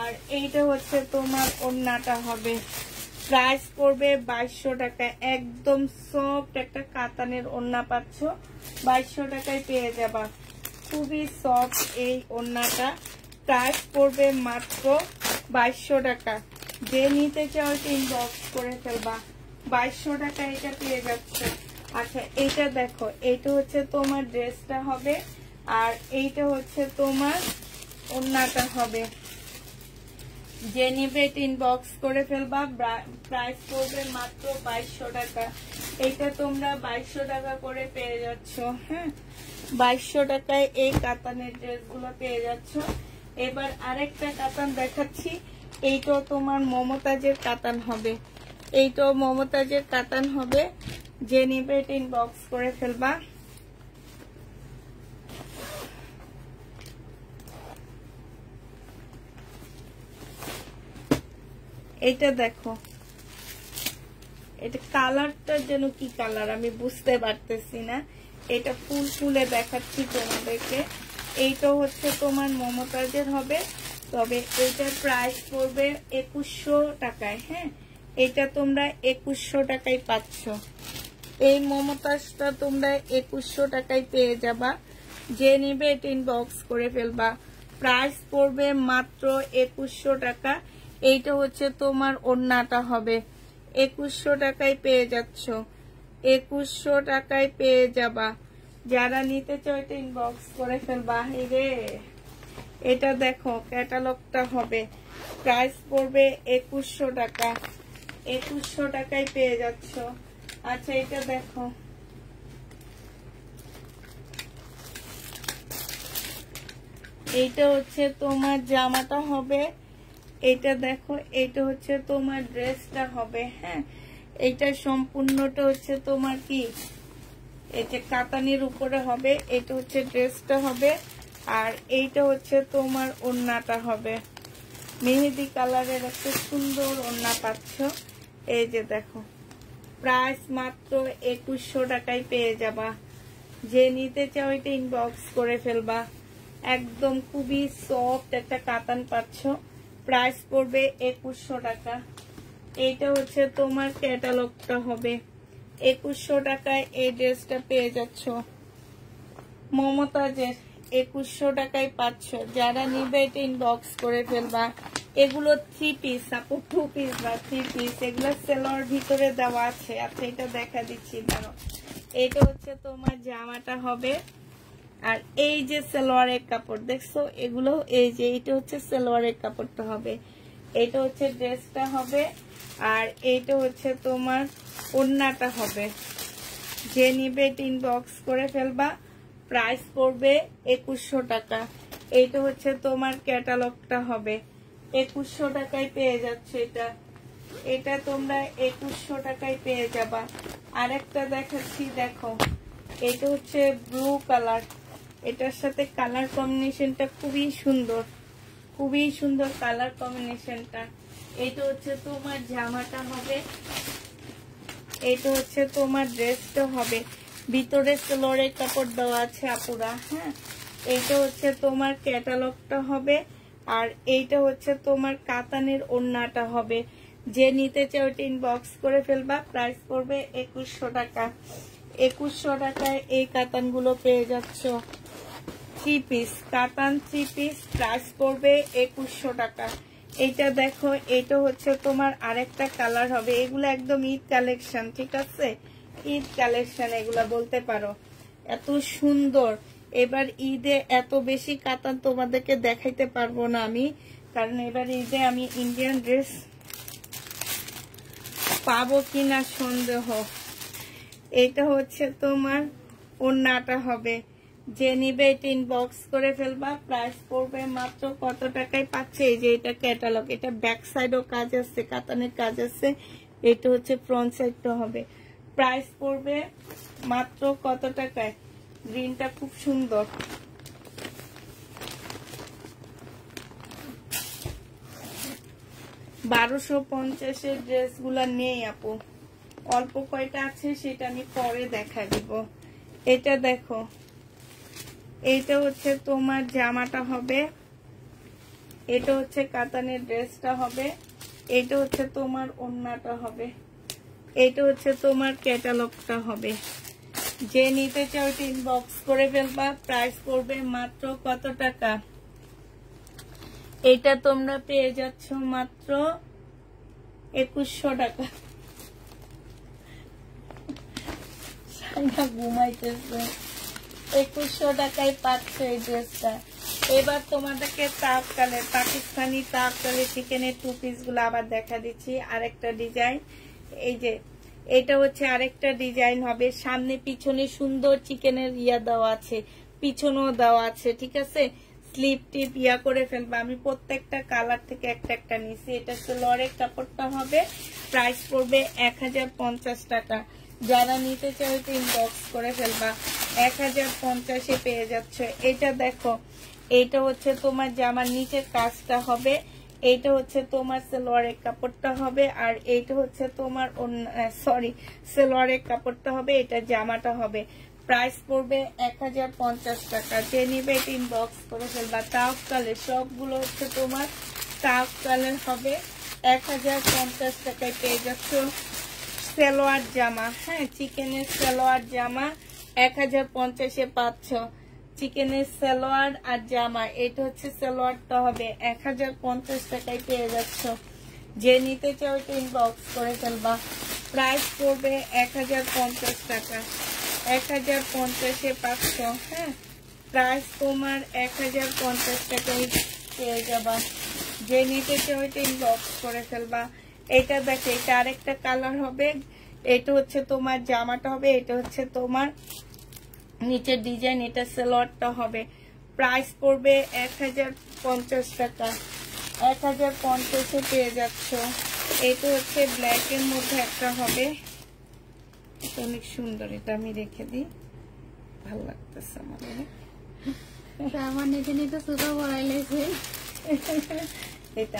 আর এইটা হচ্ছে তোমার ওন্নাটা হবে প্রাইস পড়বে বাইশশো টাকা একদম সফট একটা কাতানের ওন্না পাচ্ছ বাইশশো টাকায় পেয়ে যাবা খুবই সফট এই ওন্নাটা প্রাইস পড়বে মাত্র বাইশশো টাকা যে নিতে চাও এটা ইনবক্স করে ফেলবা বাইশশো টাকা এটা পেয়ে যাচ্ছে আচ্ছা এইটা দেখো এইটা হচ্ছে তোমার ড্রেসটা হবে আর এইটা হচ্ছে তোমার ওন্নাটা হবে যে নিবে তিন বক্স করে ফেলবা প্রাইস পড়বে মাত্র বাইশশো টাকা এইটা তোমরা বাইশশো টাকা করে পেয়ে যাচ্ছ হ্যাঁ বাইশশো টাকায় এই কাতানের ড্রেসগুলো পেয়ে যাচ্ছ এবার আরেকটা কাতান দেখাচ্ছি এইটা তোমার মমতাজের কাতান হবে এইটাও মমতাজের কাতান হবে যে নেবে এটা করে ফেলবা এটা দেখো এটা কালারটা যেন কি কালার আমি বুঝতে পারতেছি না এটা ফুল ফুলে দেখাচ্ছি তোমাদেরকে এইটা হচ্ছে তোমার মমতাজের হবে তবে এটার প্রাইস পড়বে একুশশো টাকায় হ্যাঁ এটা তোমরা একুশশো টাকায় পাচ্ছ এই মমতাসটা তোমরা একুশশো টাকায় পেয়ে যাবা যে নিবে এটা ইনবক্স করে ফেলবা প্রাইস পড়বে মাত্র একুশশো টাকা এইটা হচ্ছে তোমার অন্যটা হবে একুশশো টাকায় পেয়ে যাচ্ছ একুশশো টাকায় পেয়ে যাবা যারা নিতে চাও এটা ইনবক্স করে ফেলবা রে এটা দেখো ক্যাটালগটা হবে প্রাইস পড়বে একুশশো টাকা একুশশো টাকায় পেয়ে যাচ্ছ আচ্ছা এটা দেখো এইটা হচ্ছে তোমার জামাটা হবে এটা দেখো এটা হচ্ছে তোমার ড্রেসটা হবে হ্যাঁ এটা সম্পূর্ণটা হচ্ছে তোমার কি এই যে কাতানির উপরে হবে এটা হচ্ছে ড্রেসটা হবে আর এইটা হচ্ছে তোমার ওন্নাটা হবে মেহেদি কালারের একটা সুন্দর ওন্না পাচ্ছ এই যে দেখো প্রাইস মাত্র একুশশো টাকায় পেয়ে যাবা যে নিতে চাও এটা ইনবক্স করে ফেলবা একদম খুবই সফট একটা কাতান পাচ্ছ প্রাইস পড়বে একুশশো টাকা এইটা হচ্ছে তোমার ক্যাটালগটা হবে একুশশো টাকায় এই ড্রেসটা পেয়ে যাচ্ছ মমতাজের একুশশো টাকায় পাচ্ছ যারা নিবে এটা ইনবক্স করে ফেলবা এগুলো থ্রি পিস আপু টু পিস বা থ্রি পিস এগুলো সেলর ভিতরে দেওয়া আছে আচ্ছা এটা দেখা দিচ্ছি ধরো এটা হচ্ছে তোমার জামাটা হবে আর এই যে সেলোয়ারের কাপড় দেখছো এগুলো এই যে এইটা হচ্ছে সেলোয়ারের কাপড়টা হবে এটা হচ্ছে ড্রেসটা হবে আর এইটা হচ্ছে তোমার ওড়নাটা হবে যে নিবে টিন বক্স করে ফেলবা প্রাইস পড়বে একুশশো টাকা এইটা হচ্ছে তোমার ক্যাটালগটা হবে একুশশো টাকায় পেয়ে যাচ্ছে এটা এটা তোমরা একুশশো টাকায় পেয়ে যাবা আরেকটা দেখাচ্ছি দেখো এটা হচ্ছে ব্লু কালার এটার সাথে কালার কম্বিনেশনটা খুবই সুন্দর খুবই সুন্দর কালার কম্বিনেশনটা এটা হচ্ছে তোমার জামাটা হবে এটা হচ্ছে তোমার ড্রেসটা হবে ভিতরে স্লোরের কাপড় দেওয়া আছে আপুরা হ্যাঁ এইটা হচ্ছে তোমার ক্যাটালগটা হবে আর এইটা হচ্ছে তোমার কাতানের ওন্নাটা হবে যে নিতে চাও ওটা ইনবক্স করে ফেলবা প্রাইস পড়বে একুশশো টাকা একুশশো টাকায় এই কাতানগুলো পেয়ে যাচ্ছ থ্রি পিস কাতান থ্রি পিস প্রাইস পড়বে একুশশো টাকা এইটা দেখো এটা হচ্ছে তোমার আরেকটা কালার হবে এগুলো একদম ঈদ কালেকশন ঠিক আছে ঈদ কালেকশন এগুলা বলতে পারো এত সুন্দর এবার ঈদে এত বেশি কাতান তোমাদেরকে দেখাইতে পারবো না আমি কারণ এবার ঈদে আমি ইন্ডিয়ান ড্রেস পাবো কিনা সন্দেহ এটা হচ্ছে তোমার অন্যটা হবে যে নিবে এটা ইনবক্স করে ফেলবা প্রাইস পড়বে মাত্র কত টাকায় পাচ্ছে এই যে এটা ক্যাটালগ এটা ব্যাক সাইডও কাজ আছে কাতানের কাজ আছে এটা হচ্ছে ফ্রন্ট সাইডটা হবে প্রাইস পড়বে মাত্র কত টাকায় গ্রিনটা খুব সুন্দর বারোশো পঞ্চাশের ড্রেসগুলা নেই আপু অল্প কয়টা আছে সেটা আমি পরে দেখা দিব এটা দেখো এইটা হচ্ছে তোমার জামাটা হবে এটা হচ্ছে কাতানের ড্রেসটা হবে এটা হচ্ছে তোমার অন্যটা হবে এটা হচ্ছে তোমার ক্যাটালগটা হবে যে নিতে চাও তিন বক্স করে ফেলবা প্রাইস পড়বে মাত্র কত টাকা এটা তোমরা পেয়ে যাচ্ছ মাত্র একুশশো টাকা ঘুমাইতেছে একুশশো টাকায় পাচ্ছ এই ড্রেসটা এবার তোমাদেরকে তাপ কালে পাকিস্তানি তাপ কালে চিকেনের টু গুলো আবার দেখা দিচ্ছি আরেকটা ডিজাইন এই যে এটা হচ্ছে আরেকটা ডিজাইন হবে সামনে পিছনে সুন্দর চিকেনের ইয়া দেওয়া আছে পিছনেও দেওয়া আছে ঠিক আছে স্লিপ টিপ ইয়া করে ফেলবো আমি প্রত্যেকটা কালার থেকে একটা একটা নিছি এটা তো লরের কাপড়টা হবে প্রাইস পড়বে এক টাকা যারা নিতে চাই তো ইনবক্স করে ফেলবা এক হাজার পঞ্চাশে পেয়ে যাচ্ছে এটা দেখো এটা হচ্ছে তোমার জামার নিচের কাজটা হবে এইটা হচ্ছে তোমার সেলোয়ারের কাপড়টা হবে আর এইটা হচ্ছে তোমার সরি সেলোয়ারের কাপড়টা হবে এটা জামাটা হবে প্রাইস পড়বে এক টাকা যে নিবে তিন বক্স করে ফেলবা তাফ কালের সবগুলো হচ্ছে তোমার তাফ কালের হবে এক হাজার পঞ্চাশ টাকায় পেয়ে যাচ্ছ সেলোয়ার জামা হ্যাঁ চিকেনের সেলোয়ার জামা এক হাজার পঞ্চাশে পাচ্ছ চিকেনের সালোয়ার আর জামা এটা হচ্ছে সালোয়ারটা হবে এক টাকায় পেয়ে যাচ্ছ যে নিতে চাও এটা ইনবক্স করে ফেলবা প্রাইস পড়বে এক টাকা এক হাজার পঞ্চাশে পাঁচশো হ্যাঁ প্রাইস তোমার এক হাজার পঞ্চাশ টাকায় পেয়ে যাবা যে নিতে চাও এটা ইনবক্স করে ফেলবা এটা দেখে এটা আরেকটা কালার হবে এটা হচ্ছে তোমার জামাটা হবে এটা হচ্ছে তোমার নিচের ডিজাইন এটা সেলোয়ারটা হবে প্রাইস পড়বে এক হাজার পঞ্চাশ টাকা এক হাজার পঞ্চাশে পেয়ে যাচ্ছ এটা হচ্ছে ব্ল্যাকের মধ্যে একটা হবে অনেক সুন্দর এটা আমি রেখে দিই ভালো লাগতেছে আমাদের আমার নিজে নিজে সুতো ভরাইলেছে এটা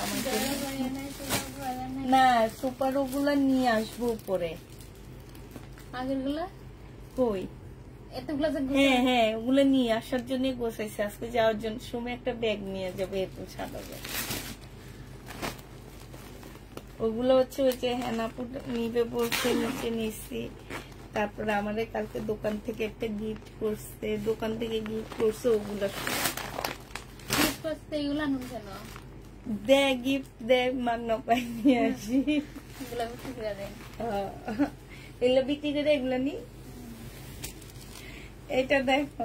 না সুপারো গুলা নিয়ে আসবো উপরে আগের গুলা কই হ্যাঁ, হ্যাঁ, তারপরে আমাদের কালকে দোকান থেকে একটা গিফট করছে দোকান থেকে গিফট করছে ওগুলো গিফট করছে এগুলো গিফট দেয় মান্য পাই নিয়ে আসি এগুলো বিক্রি করে এগুলো বিক্রি করে এগুলো নিই এটা দেখো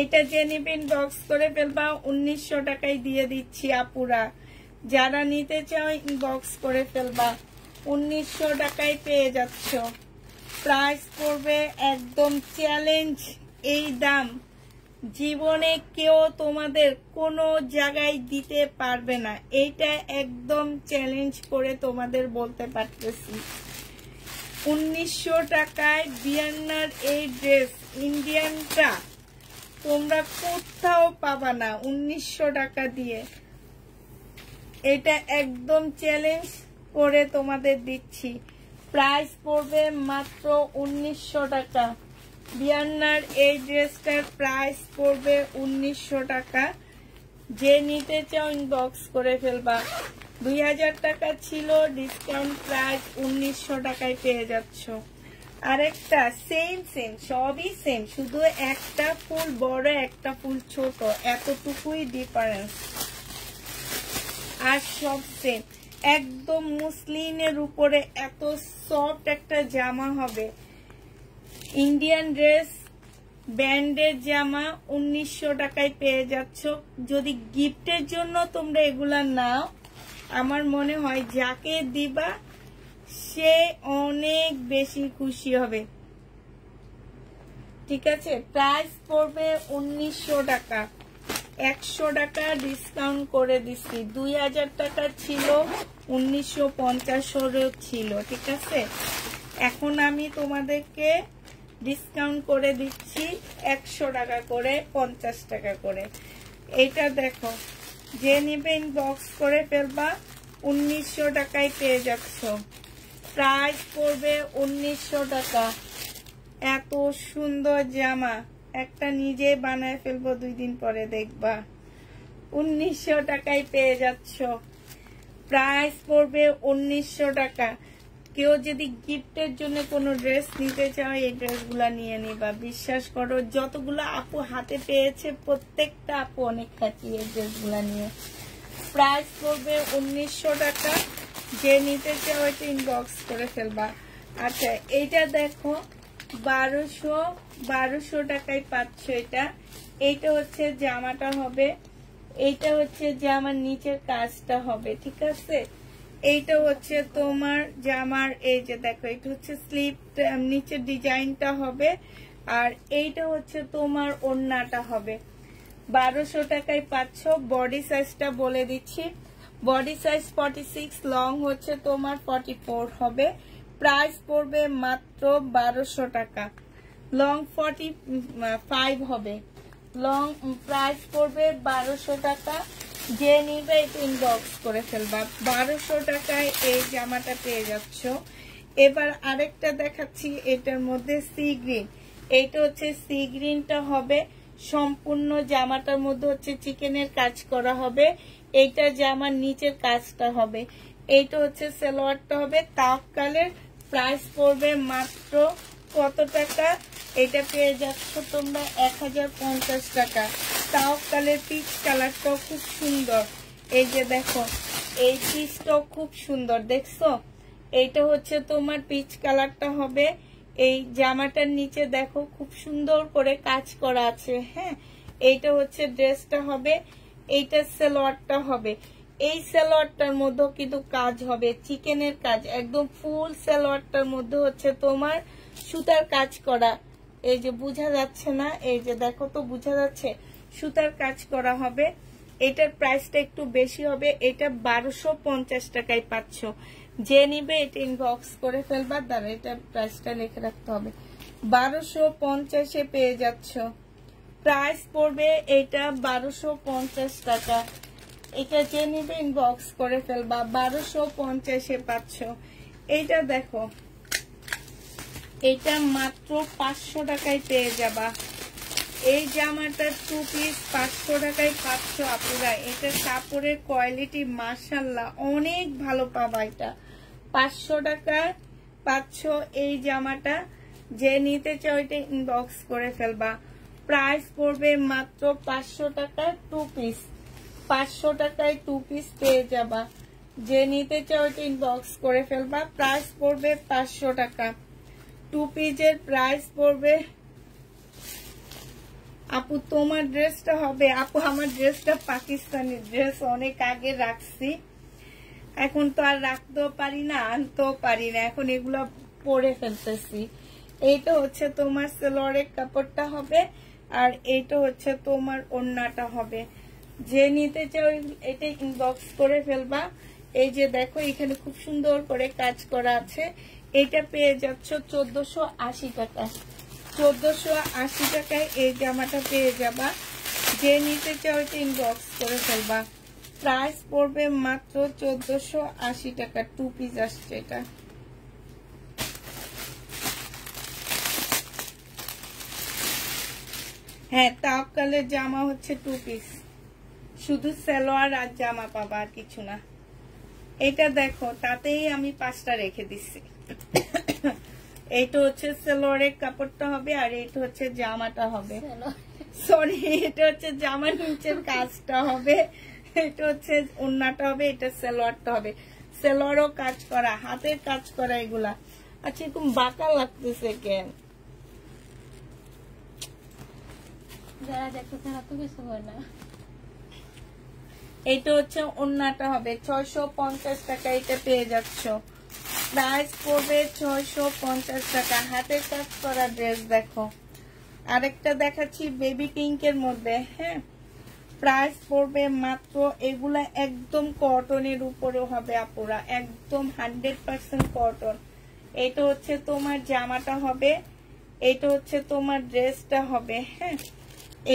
এটা যে নিবেন বক্স করে ফেলবা উনিশশো টাকায় দিয়ে দিচ্ছি আপুরা যারা নিতে চাও বক্স করে ফেলবা উনিশশো টাকায় পেয়ে যাচ্ছ প্রাইস করবে একদম চ্যালেঞ্জ এই দাম জীবনে কেউ তোমাদের কোনো জায়গায় দিতে পারবে না এইটা একদম চ্যালেঞ্জ করে তোমাদের বলতে পারতেছি উনিশশো টাকায় বিয়ান্নার এই ড্রেস ইন্ডিয়ানটা তোমরা কোথাও পাবা না উনিশশো টাকা দিয়ে এটা একদম চ্যালেঞ্জ করে তোমাদের দিচ্ছি প্রাইস পড়বে মাত্র উনিশশো টাকা বিয়ান্নার এই ড্রেসটার প্রাইস পড়বে উনিশশো টাকা যে নিতে চাও ইনবক্স করে ফেলবা দুই হাজার টাকা ছিল ডিসকাউন্ট প্রাইস উনিশশো টাকায় পেয়ে যাচ্ছ আরেকটা সেম সেম সবই সেম শুধু একটা ফুল বড় একটা ফুল ছোট এতটুকুই ডিফারেন্স আর সব সেম একদম মুসলিনের উপরে এত সফট একটা জামা হবে ইন্ডিয়ান ড্রেস ব্যান্ডের জামা উনিশশো টাকায় পেয়ে যাচ্ছ যদি গিফটের জন্য তোমরা এগুলা নাও আমার মনে হয় যাকে দিবা সে অনেক বেশি খুশি হবে ঠিক আছে প্রাইস পড়বে উনিশশো টাকা একশো টাকা ডিসকাউন্ট করে দিচ্ছি দুই হাজার টাকা ছিল উনিশশো পঞ্চাশেরও ছিল ঠিক আছে এখন আমি তোমাদেরকে ডিসকাউন্ট করে দিচ্ছি একশো টাকা করে পঞ্চাশ টাকা করে এটা দেখো যে নেবে ইনবক্স করে ফেলবা উনিশশো টাকায় পেয়ে যাচ্ছ প্রাইস পড়বে উনিশশো টাকা এত সুন্দর জামা একটা নিজে বানায় ফেলবো দুই দিন পরে দেখবা উনিশশো টাকায় পেয়ে যাচ্ছ প্রাইস পড়বে উনিশশো টাকা কেউ যদি গিফটের জন্য কোনো ড্রেস নিতে চাও এই ড্রেসগুলো নিয়ে নিবা বিশ্বাস করো যতগুলো আপু হাতে পেয়েছে প্রত্যেকটা আপু অনেক থাকি এই ড্রেসগুলো নিয়ে প্রাইস পড়বে উনিশশো টাকা যে নিতে চাও এটা ইনবক্স করে ফেলবা আচ্ছা এইটা দেখো বারোশো বারোশো টাকায় পাচ্ছ এটা এইটা হচ্ছে জামাটা হবে এইটা হচ্ছে যে আমার নিচের কাজটা হবে ঠিক আছে এইটা হচ্ছে তোমার জামার এই যে দেখো এটা হচ্ছে স্লিপ নিচের ডিজাইনটা হবে আর এইটা হচ্ছে তোমার ওন্নাটা হবে বারোশো টাকায় পাচ্ছ বডি সাইজটা বলে দিচ্ছি body size forty six long হচ্ছে তোমার ফর্টি ফোর হবে প্রাইস পড়বে মাত্র বারোশো টাকা লং ফর্টি ফাইভ হবে লং প্রাইস পড়বে বারোশো টাকা যে নিবে একটু বক্স করে ফেলবা বারোশো টাকায় এই জামাটা পেয়ে যাচ্ছ এবার আরেকটা দেখাচ্ছি এটার মধ্যে সি গ্রিন এইটা হচ্ছে সি গ্রিনটা হবে সম্পূর্ণ জামাটার মধ্যে হচ্ছে চিকেনের কাজ করা হবে এইটা জামার নিচের কাজটা হবে এইটা হচ্ছে সেলোয়ারটা হবে তাপকালের প্রাইস পড়বে মাত্র কত টাকা এটা পেয়ে যাচ্ছ তোমরা এক টাকা তাও কালের পিচ কালারটাও খুব সুন্দর এই যে দেখো এই পিচটাও খুব সুন্দর দেখছো এইটা হচ্ছে তোমার পিচ কালারটা হবে এই জামাটার নিচে দেখো খুব সুন্দর করে কাজ করা আছে হ্যাঁ এইটা হচ্ছে ড্রেসটা হবে এইটা সেলোয়ারটা হবে এই সেলোয়ারটার মধ্যে কিন্তু কাজ হবে চিকেনের কাজ একদম ফুল সেলোয়ারটার মধ্যে হচ্ছে তোমার সুতার কাজ করা এই যে বোঝা যাচ্ছে না এই যে দেখো তো বোঝা যাচ্ছে সুতার কাজ করা হবে এটার প্রাইসটা একটু বেশি হবে এটা বারোশো পঞ্চাশ টাকায় পাচ্ছ যে নিবে এটা ইনবক্স করে ফেলবার দ্বারা এটার প্রাইসটা লিখে রাখতে হবে বারোশো পঞ্চাশে পেয়ে যাচ্ছ প্রাইস পড়বে এটা বারোশো পঞ্চাশ টাকা এটা যে নিবে ইনবক্স করে ফেলবা বারোশো পঞ্চাশে পাচ্ছ এইটা দেখো এটা মাত্র পাঁচশো টাকায় পেয়ে যাবা এই জামাটা টু পিস পাঁচশো টাকায় পাঁচশো আপুরা এটা কাপড়ের কোয়ালিটি মার্শাল্লাহ অনেক ভালো পাবা এটা পাঁচশো টাকা পাঁচশো এই জামাটা যে নিতে চাও এটা ইনবক্স করে ফেলবা প্রাইস পড়বে মাত্র পাঁচশো টাকায় টু পিস পাঁচশো টাকায় টু পিস পেয়ে যাবা যে নিতে চাও এটা ইনবক্স করে ফেলবা প্রাইস পড়বে পাঁচশো টাকা টু পিসের প্রাইস পড়বে আপু তোমার ড্রেসটা হবে আপু আমার ড্রেসটা পাকিস্তানি ড্রেস অনেক আগে রাখছি এখন তো আর রাখতেও পারি না আনতেও পারি না এখন এগুলো পরে ফেলতেছি এইটা হচ্ছে তোমার সেলরের কাপড়টা হবে আর এইটা হচ্ছে তোমার অন্যটা হবে যে নিতে চাও এটা ইনবক্স করে ফেলবা এই যে দেখো এখানে খুব সুন্দর করে কাজ করা আছে এটা পেয়ে যাচ্ছ চোদ্দশো টাকা চোদ্দশো আশি টাকায় এই জামাটা পেয়ে যাবা যে নিতে চাও এটা ইনবক্স করে ফেলবা প্রাইস পড়বে মাত্র চোদ্দশো আশি টাকা টু পিস আসছে এটা হ্যাঁ তাপকালের জামা হচ্ছে টু পিস শুধু সালোয়ার আর জামা পাবা আর কিছু না এটা দেখো তাতেই আমি পাঁচটা রেখে দিচ্ছি এইটা হচ্ছে সেলোয়ারের কাপড়টা হবে আর এইটা হচ্ছে জামাটা হবে সরি এটা হচ্ছে জামা নিচের কাজটা হবে এটা হচ্ছে ওন্নাটা হবে এটা সেলোয়ারটা হবে সেলোয়ারও কাজ করা হাতের কাজ করা এগুলা আচ্ছা এরকম বাঁকা লাগতেছে কেন যারা দেখতেছেন অত কিছু হয় না এইটা হচ্ছে ওন্নাটা হবে ছয়শো পঞ্চাশ টাকা এটা পেয়ে যাচ্ছ প্রাইস পড়বে ছয়শো পঞ্চাশ টাকা হাতে কাজ করা ড্রেস দেখো আরেকটা দেখাচ্ছি বেবি এর মধ্যে হ্যাঁ প্রাইস পড়বে মাত্র এগুলা একদম কটনের উপরে হবে আপুরা একদম হান্ড্রেড পার্সেন্ট কটন এটা হচ্ছে তোমার জামাটা হবে এটা হচ্ছে তোমার ড্রেসটা হবে হ্যাঁ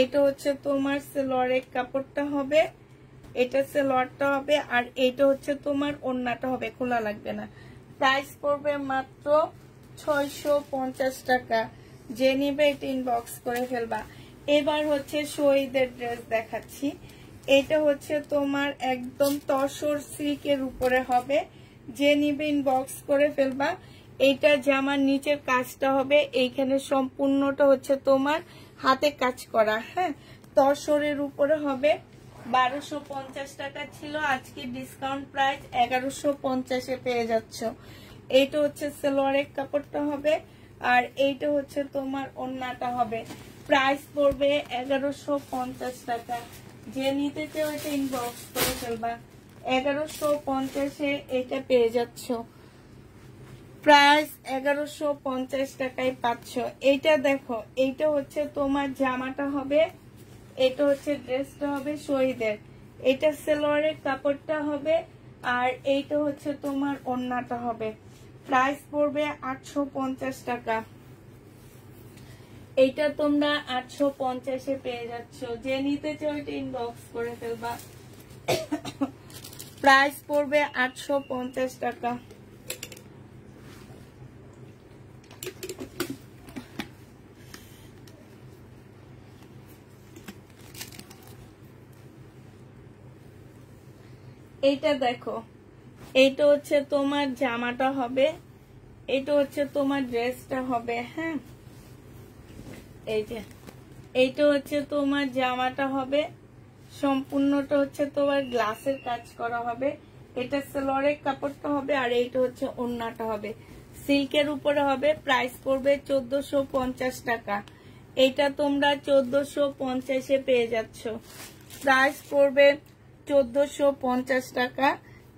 এটা হচ্ছে তোমার সেলরের কাপড়টা হবে এটা সেলরটা হবে আর এটা হচ্ছে তোমার ওন্নাটা হবে খোলা লাগবে না প্রাইস পড়বে মাত্র ছয়শো টাকা যে নিবে এটা ইনবক্স করে ফেলবা এবার হচ্ছে শহীদের ড্রেস দেখাচ্ছি এটা হচ্ছে তোমার একদম তসর সিল্কের উপরে হবে যে নিবে ইনবক্স করে ফেলবা এটা জামার নিচের কাজটা হবে এইখানে সম্পূর্ণটা হচ্ছে তোমার হাতে কাজ করা হ্যাঁ তসরের উপরে হবে বারোশো পঞ্চাশ টাকা ছিল আজকে ডিসকাউন্ট প্রাইস এগারোশো পঞ্চাশে পেয়ে যাচ্ছ এইটা হচ্ছে সেলোয়ারের কাপড়টা হবে আর এইটা হচ্ছে তোমার অন্যটা হবে প্রাইস পড়বে এগারোশো পঞ্চাশ টাকা যে নিতে চাও এটা ইনবক্স করে ফেলবা এগারোশো পঞ্চাশে এটা পেয়ে যাচ্ছ প্রাইস এগারোশো পঞ্চাশ টাকায় পাচ্ছ এইটা দেখো এইটা হচ্ছে তোমার জামাটা হবে এটা হচ্ছে ড্রেসটা হবে শহীদের এটা সেলোয়ারের কাপড়টা হবে আর এইটা হচ্ছে তোমার অন্যটা হবে প্রাইস পড়বে আটশো পঞ্চাশ টাকা এইটা তোমরা আটশো পঞ্চাশে পেয়ে যাচ্ছ যে নিতে চাও এটা ইনবক্স করে ফেলবা প্রাইস পড়বে আটশো টাকা এইটা দেখো এইটা হচ্ছে তোমার জামাটা হবে এটা হচ্ছে তোমার ড্রেসটা হবে হ্যাঁ এই যে এইটা হচ্ছে তোমার জামাটা হবে সম্পূর্ণটা হচ্ছে তোমার গ্লাসের কাজ করা হবে এটা সেলরের কাপড়টা হবে আর এইটা হচ্ছে ওন্নাটা হবে সিল্কের উপরে হবে প্রাইস পড়বে চোদ্দশো পঞ্চাশ টাকা এটা তোমরা চোদ্দশো পঞ্চাশে পেয়ে যাচ্ছ প্রাইস পড়বে চোদ্দোশো পঞ্চাশ টাকা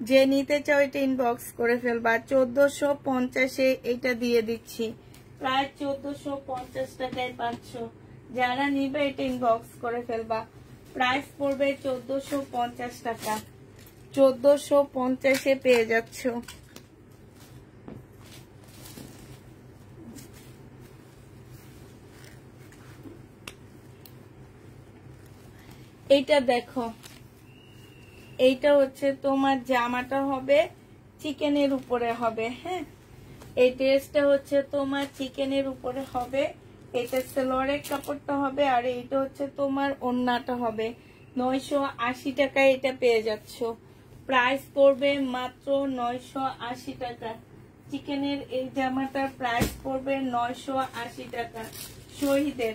যে নিতে চাও এটা ইনবক্স করে ফেলবা চোদ্দোশো পঞ্চাশে এটা দিয়ে দিচ্ছি প্রায় চোদ্দোশো পঞ্চাশ টাকায় পাচ্ছো যারা নিবে এটা ইনবক্স করে ফেলবা প্রাইস পড়বে চোদ্দোশো পঞ্চাশ টাকা চোদ্দোশো পঞ্চাশে পেয়ে যাচ্ছো এটা দেখো এইটা হচ্ছে তোমার জামাটা হবে চিকেনের উপরে হবে হ্যাঁ এই ড্রেসটা হচ্ছে তোমার চিকেনের উপরে হবে এটা সেলোয়ারের কাপড়টা হবে আর এইটা হচ্ছে তোমার ওন্নাটা হবে নয়শো আশি টাকায় এটা পেয়ে যাচ্ছ প্রাইস পড়বে মাত্র নয়শো আশি টাকা চিকেনের এই জামাটার প্রাইস পড়বে নয়শো আশি টাকা শহীদের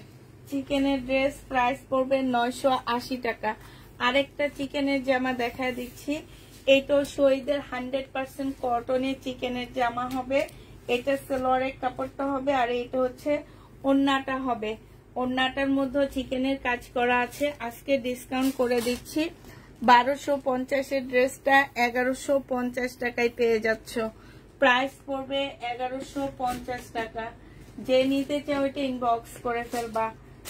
চিকেনের ড্রেস প্রাইস পড়বে নয়শো আশি টাকা আরেকটা চিকেনের জামা দেখা দিচ্ছি এইটা শহীদের হান্ড্রেড পার্সেন্ট কটনের চিকেনের জামা হবে এটা সেলোয়ারের কাপড়টা হবে আর এইটা হচ্ছে অন্যটা হবে অন্যটার মধ্যে চিকেনের কাজ করা আছে আজকে ডিসকাউন্ট করে দিচ্ছি বারোশো পঞ্চাশের ড্রেসটা এগারোশো পঞ্চাশ টাকায় পেয়ে যাচ্ছ প্রাইস পড়বে এগারোশো পঞ্চাশ টাকা যে নিতে চাও ওইটা ইনবক্স করে ফেলবা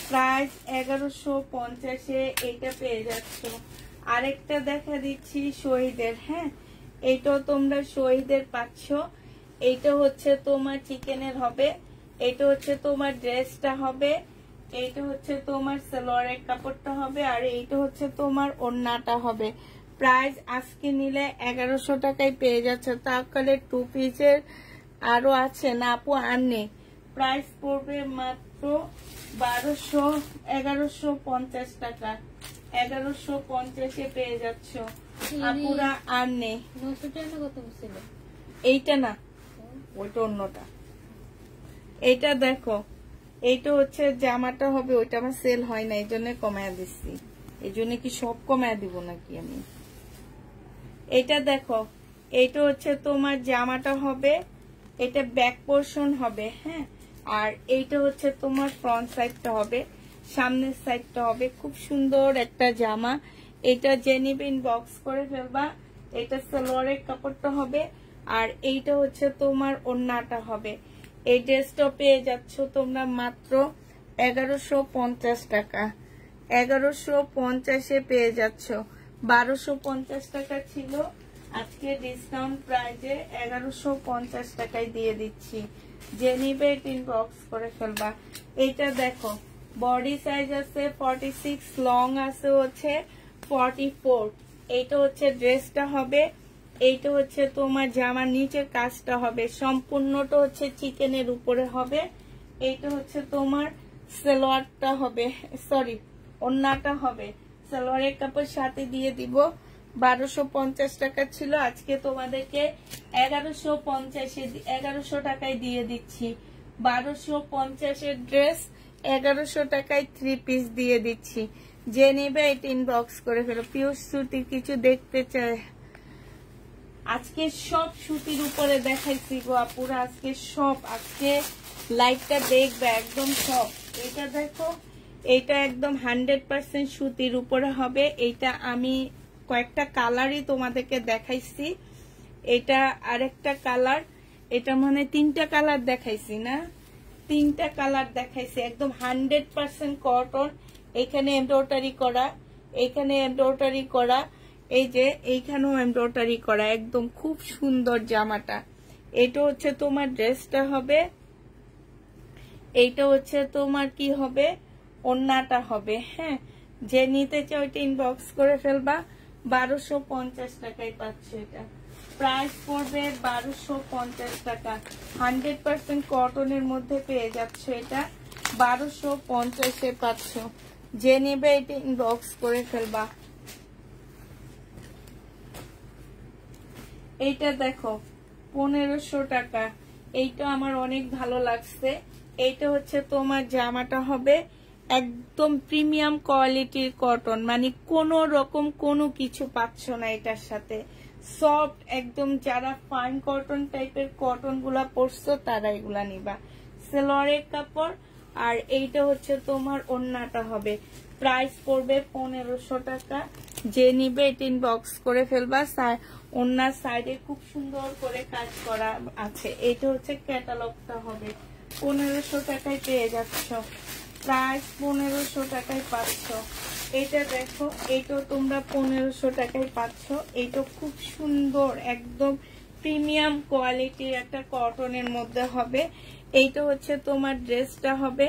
প্রাইস এগারোশো পঞ্চাশে এটা পেয়ে যাচ্ছ আরেকটা দেখা দিচ্ছি শহীদের হ্যাঁ এটাও তোমরা শহীদের পাচ্ছ এইটা হচ্ছে তোমার চিকেনের হবে এটা হচ্ছে তোমার ড্রেসটা হবে এইটা হচ্ছে তোমার সালোয়ারের কাপড়টা হবে আর এইটা হচ্ছে তোমার ওড়নাটা হবে প্রাইস আজকে নিলে এগারোশো টাকায় পেয়ে যাচ্ছে তাহলে টু পিসের আরো আছে না আপু আর নেই প্রাইস পড়বে মাত্র বারোশো এগারোশো পঞ্চাশ টাকা এগারোশো পঞ্চাশে পেয়ে যাচ্ছ আপুরা আর নেই এইটা না ওইটা অন্যটা এইটা দেখো এইটা হচ্ছে জামাটা হবে ওইটা আমার সেল হয় না এই জন্য কমায় দিচ্ছি এই জন্য কি সব কমায় দিব নাকি আমি এটা দেখো এইটা হচ্ছে তোমার জামাটা হবে এটা ব্যাক পোর্শন হবে হ্যাঁ আর এইটা হচ্ছে তোমার ফ্রন্ট সাইডটা হবে সামনের সাইডটা হবে খুব সুন্দর একটা জামা এটা জেনিবিন বক্স করে ফেলবা এটা সালোয়ারের কাপড়টা হবে আর এইটা হচ্ছে তোমার ওন্নাটা হবে এই ড্রেসটা পেয়ে যাচ্ছ তোমরা মাত্র এগারোশো পঞ্চাশ টাকা এগারোশো পঞ্চাশে পেয়ে যাচ্ছ বারোশো পঞ্চাশ টাকা ছিল আজকে ডিসকাউন্ট প্রাইজে এগারোশো পঞ্চাশ টাকায় দিয়ে দিচ্ছি যে নিবে তিন বক্স করে ফেলবা এটা দেখো বডি সাইজ আছে ফর্টি সিক্স লং আছে হচ্ছে ফর্টি ফোর এইটা হচ্ছে ড্রেসটা হবে এইটা হচ্ছে তোমার জামার নিচের কাজটা হবে সম্পূর্ণটা হচ্ছে চিকেনের উপরে হবে এইটা হচ্ছে তোমার সেলোয়ারটা হবে সরি অন্যটা হবে সেলোয়ারের কাপড় সাথে দিয়ে দিব বারোশো পঞ্চাশ টাকা ছিল আজকে তোমাদেরকে এগারোশো পঞ্চাশে এগারোশো টাকায় দিয়ে দিচ্ছি বারোশো পঞ্চাশের ড্রেস এগারোশো টাকায় থ্রি পিস দিয়ে দিচ্ছি যে নেবে এটা ইনবক্স করে ফেলো পিওর সুতির কিছু দেখতে চায় আজকে সব সুতির উপরে দেখাইছি গো আপুরা আজকে সব আজকে লাইটটা দেখবে একদম সব এটা দেখো এটা একদম হান্ড্রেড পার্সেন্ট সুতির উপরে হবে এটা আমি কয়েকটা কালারই তোমাদেরকে দেখাইছি এটা আরেকটা কালার এটা মানে তিনটা কালার দেখাইছি না তিনটা কালার দেখাইছি একদম হান্ড্রেড পার্সেন্ট কটন এখানে এমব্রয়ডারি করা এখানে এমব্রয়ডারি করা এই যে এইখানেও এমব্রয়ডারি করা একদম খুব সুন্দর জামাটা এটা হচ্ছে তোমার ড্রেসটা হবে এইটা হচ্ছে তোমার কি হবে অন্যটা হবে হ্যাঁ যে নিতে চাও এটা ইনবক্স করে ফেলবা বারোশো পঞ্চাশ টাকায় পাচ্ছে এটা প্রাইস পড়বে বারোশো পঞ্চাশ টাকা হান্ড্রেড পার্সেন্ট কটনের মধ্যে পেয়ে যাচ্ছে এটা বারোশো পঞ্চাশে পাচ্ছ যে নেবে এটা ইনবক্স করে ফেলবা এইটা দেখো পনেরোশো টাকা এইটা আমার অনেক ভালো লাগছে এইটা হচ্ছে তোমার জামাটা হবে একদম প্রিমিয়াম কোয়ালিটির কটন মানে কোনো রকম কোনো কিছু পাচ্ছ না এটার সাথে সফট একদম যারা ফাইন কটন টাইপের কটন গুলা পরছো তারা এগুলা নিবা সেলরের কাপড় আর এইটা হচ্ছে তোমার অন্যটা হবে প্রাইস পড়বে পনেরোশো টাকা যে নিবে এটিন বক্স করে ফেলবা অন্যার সাইডে খুব সুন্দর করে কাজ করা আছে এটা হচ্ছে ক্যাটালগটা হবে পনেরোশো টাকায় পেয়ে যাচ্ছ প্রায় পনেরোশো টাকায় পাচ্ছ এটা দেখো এইটাও তোমরা পনেরোশো টাকায় পাচ্ছ এইটা খুব সুন্দর একদম প্রিমিয়াম কোয়ালিটির একটা কটনের মধ্যে হবে এইটা হচ্ছে তোমার ড্রেসটা হবে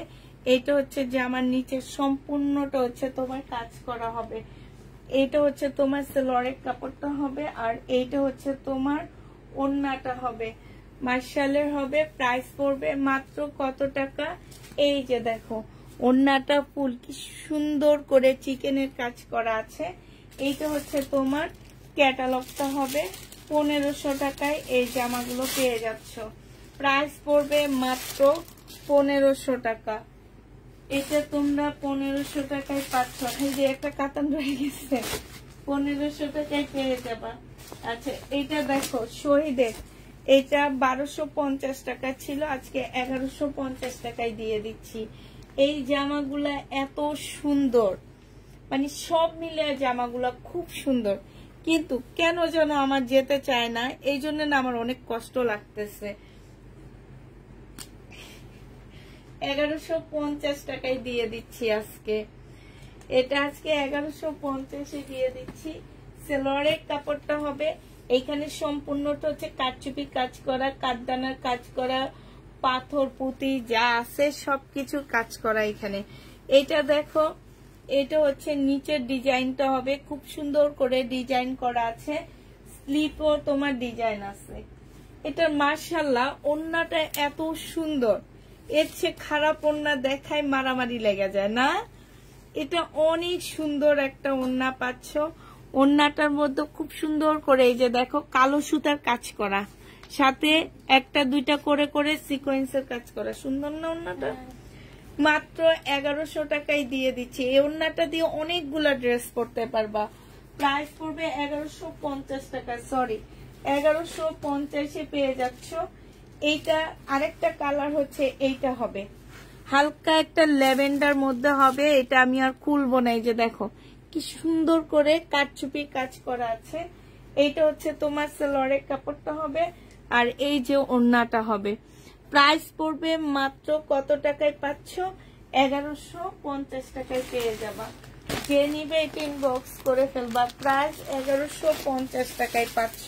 এটা হচ্ছে জামার নিচে সম্পূর্ণটা হচ্ছে তোমার কাজ করা হবে এটা হচ্ছে তোমার সেলরের কাপড়টা হবে আর এইটা হচ্ছে তোমার ওন্নাটা হবে মার্শালের হবে প্রাইস পড়বে মাত্র কত টাকা এই যে দেখো ওন্নাটা ফুল কি সুন্দর করে চিকেনের কাজ করা আছে এইটা হচ্ছে তোমার ক্যাটালগটা হবে পনেরোশো টাকায় এই জামাগুলো পেয়ে যাচ্ছ প্রাইস পড়বে মাত্র পনেরোশো টাকা এটা তোমরা পনেরোশো টাকায় পাচ্ছ এই যে একটা কাতান রয়ে গেছে পনেরোশো টাকায় পেয়ে যাবা আচ্ছা এটা দেখো শহীদের এটা বারোশো পঞ্চাশ টাকা ছিল আজকে এগারোশো পঞ্চাশ টাকায় দিয়ে দিচ্ছি এই জামাগুলা এত সুন্দর মানে সব মিলে জামাগুলা খুব সুন্দর কিন্তু কেন যেন আমার যেতে চায় না এই জন্য না আমার অনেক কষ্ট লাগতেছে এগারোশো পঞ্চাশ টাকায় দিয়ে দিচ্ছি আজকে এটা আজকে এগারোশো পঞ্চাশে দিয়ে দিচ্ছি সেলোয়ারের কাপড়টা হবে এইখানে সম্পূর্ণটা হচ্ছে কাটচুপি কাজ করা কাঠদানার কাজ করা পাথর পুঁতি যা আছে সবকিছু কাজ করা এখানে এটা দেখো এটা হচ্ছে নিচের ডিজাইনটা হবে খুব সুন্দর করে ডিজাইন করা আছে স্লিপও তোমার ডিজাইন আছে এটার মার্শাল্লাহ ওন্নাটা এত সুন্দর এর চেয়ে খারাপ ওন্না দেখায় মারামারি লেগে যায় না এটা অনেক সুন্দর একটা ওন্না পাচ্ছ ওন্নাটার মধ্যে খুব সুন্দর করে এই যে দেখো কালো সুতার কাজ করা সাথে একটা দুইটা করে করে সিকোয়েন্সের কাজ করা সুন্দর না ওনাটা হ্যাঁ। মাত্র এগারোশো টাকায় দিয়ে দিচ্ছি এই ওনাটা দিয়ে অনেকগুলা ড্রেস পরতে পারবা প্রাইস পড়বে এগারোশো পঞ্চাশ টাকা সরি এগারোশো পঞ্চাশে পেয়ে যাচ্ছ এইটা আরেকটা কালার হচ্ছে এইটা হবে হালকা একটা ল্যাভেন্ডার মধ্যে হবে এটা আমি আর খুলবো না এই যে দেখো কি সুন্দর করে কাঠচুপির কাজ করা আছে এইটা হচ্ছে তোমার সেলরের কাপড়টা হবে আর এই যে ওড়নাটা হবে প্রাইস পড়বে মাত্র কত টাকায় পাচ্ছ এগারোশো পঞ্চাশ টাকায় পেয়ে যাবা যে নিবে টিন বক্স করে ফেলবা প্রাইস এগারোশো পঞ্চাশ টাকায় পাচ্ছ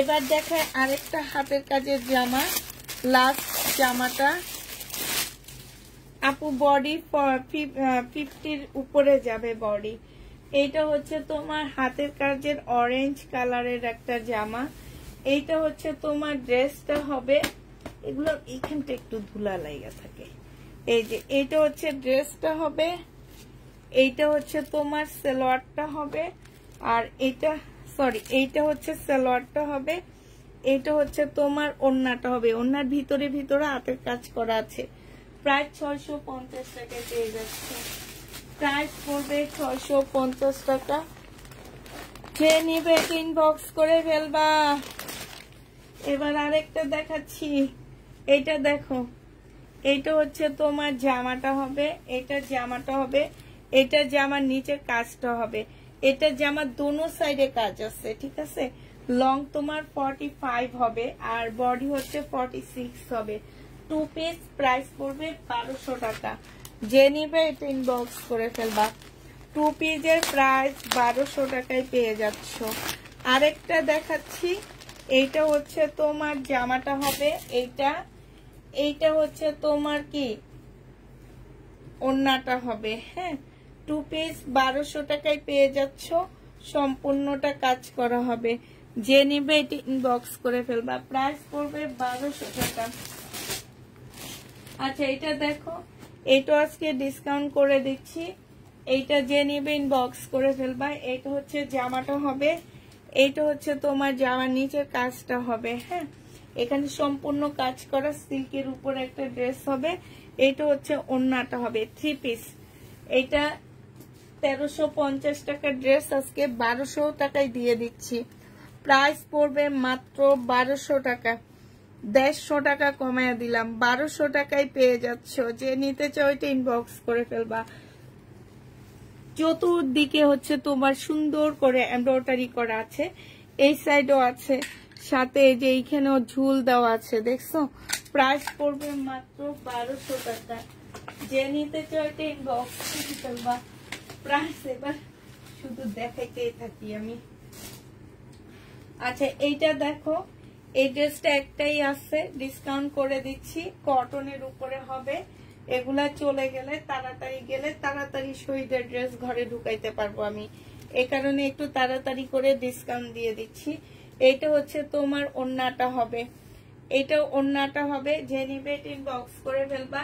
এবার দেখায় আরেকটা হাতের কাজের জামা লাস্ট জামাটা আপু বডি ফিফটির উপরে যাবে বডি এইটা হচ্ছে তোমার হাতের কাজের অরেঞ্জ কালারের একটা জামা এইটা হচ্ছে তোমার ড্রেসটা হবে এগুলো এইখানটা একটু ধুলা লাইগা থাকে এই যে এইটা হচ্ছে ড্রেসটা হবে এইটা হচ্ছে তোমার সেলোয়ারটা হবে আর এটা সরি এইটা হচ্ছে সেলোয়ারটা হবে এটা হচ্ছে তোমার ওন্নাটা হবে ওন্নার ভিতরে ভিতরে হাতের কাজ করা আছে প্রায় ছয়শো পঞ্চাশ টাকা পেয়ে যাচ্ছে প্রাইস পড়বে ছয়শো পঞ্চাশ টাকা খেয়ে নিবে তিন বক্স করে ফেলবা এবার আরেকটা দেখাচ্ছি এটা দেখো এটা হচ্ছে তোমার জামাটা হবে এটা জামাটা হবে এটা জামার নিচে কাজটা হবে এটা জামার দোনো সাইডে কাজ আছে ঠিক আছে লং তোমার ফর্টি ফাইভ হবে আর বডি হচ্ছে ফর্টি সিক্স হবে টু পিস প্রাইস পড়বে বারোশো টাকা যে নিবে এটা ইনবক্স করে ফেলবা টু পিসের প্রাইস বারোশো টাকায় পেয়ে যাচ্ছ আরেকটা দেখাচ্ছি এইটা হচ্ছে তোমার জামাটা হবে এইটা এইটা হচ্ছে তোমার কি ওন্নাটা হবে হ্যাঁ টু পিস বারোশো টাকায় পেয়ে যাচ্ছ সম্পূর্ণটা কাজ করা হবে যে নেবে এটি ইনবক্স করে ফেলবা প্রাইস পড়বে বারোশো টাকা আচ্ছা এটা দেখো এটা আজকে ডিসকাউন্ট করে দিচ্ছি এইটা যে নিবে ইনবক্স করে ফেলবা এটা হচ্ছে জামাটা হবে এইটা হচ্ছে তোমার যাওয়ার নিচের কাজটা হবে হ্যাঁ এখানে সম্পূর্ণ কাজ করা সিল্কের উপর একটা ড্রেস হবে এটা হচ্ছে অন্যটা হবে থ্রি পিস এটা তেরোশো পঞ্চাশ টাকার ড্রেস আজকে বারোশো টাকায় দিয়ে দিচ্ছি প্রাইস পড়বে মাত্র বারোশো টাকা দেড়শো টাকা কমায় দিলাম বারোশো টাকায় পেয়ে যাচ্ছ যে নিতে চাও ওইটা ইনবক্স করে ফেলবা চতুর্দিকে হচ্ছে তোমার সুন্দর করে এমব্রয়ডারি করা আছে এই সাইডও আছে সাথে যে এইখানেও ঝুল দেওয়া আছে দেখছো প্রাইস পড়বে মাত্র বারোশো টাকা যে নিতে চাইতে শুধু দেখাইতেই থাকি আমি আচ্ছা এইটা দেখো এই ড্রেসটা একটাই আছে ডিসকাউন্ট করে দিচ্ছি কটনের উপরে হবে এগুলা চলে গেলে তাড়াতাড়ি গেলে তাড়াতাড়ি শহীদের ড্রেস ঘরে ঢুকাইতে পারবো আমি এ কারণে একটু তাড়াতাড়ি করে ডিসকাউন্ট দিয়ে দিচ্ছি এটা হচ্ছে তোমার অন্যটা হবে এটা অন্যটা হবে যে বক্স করে ফেলবা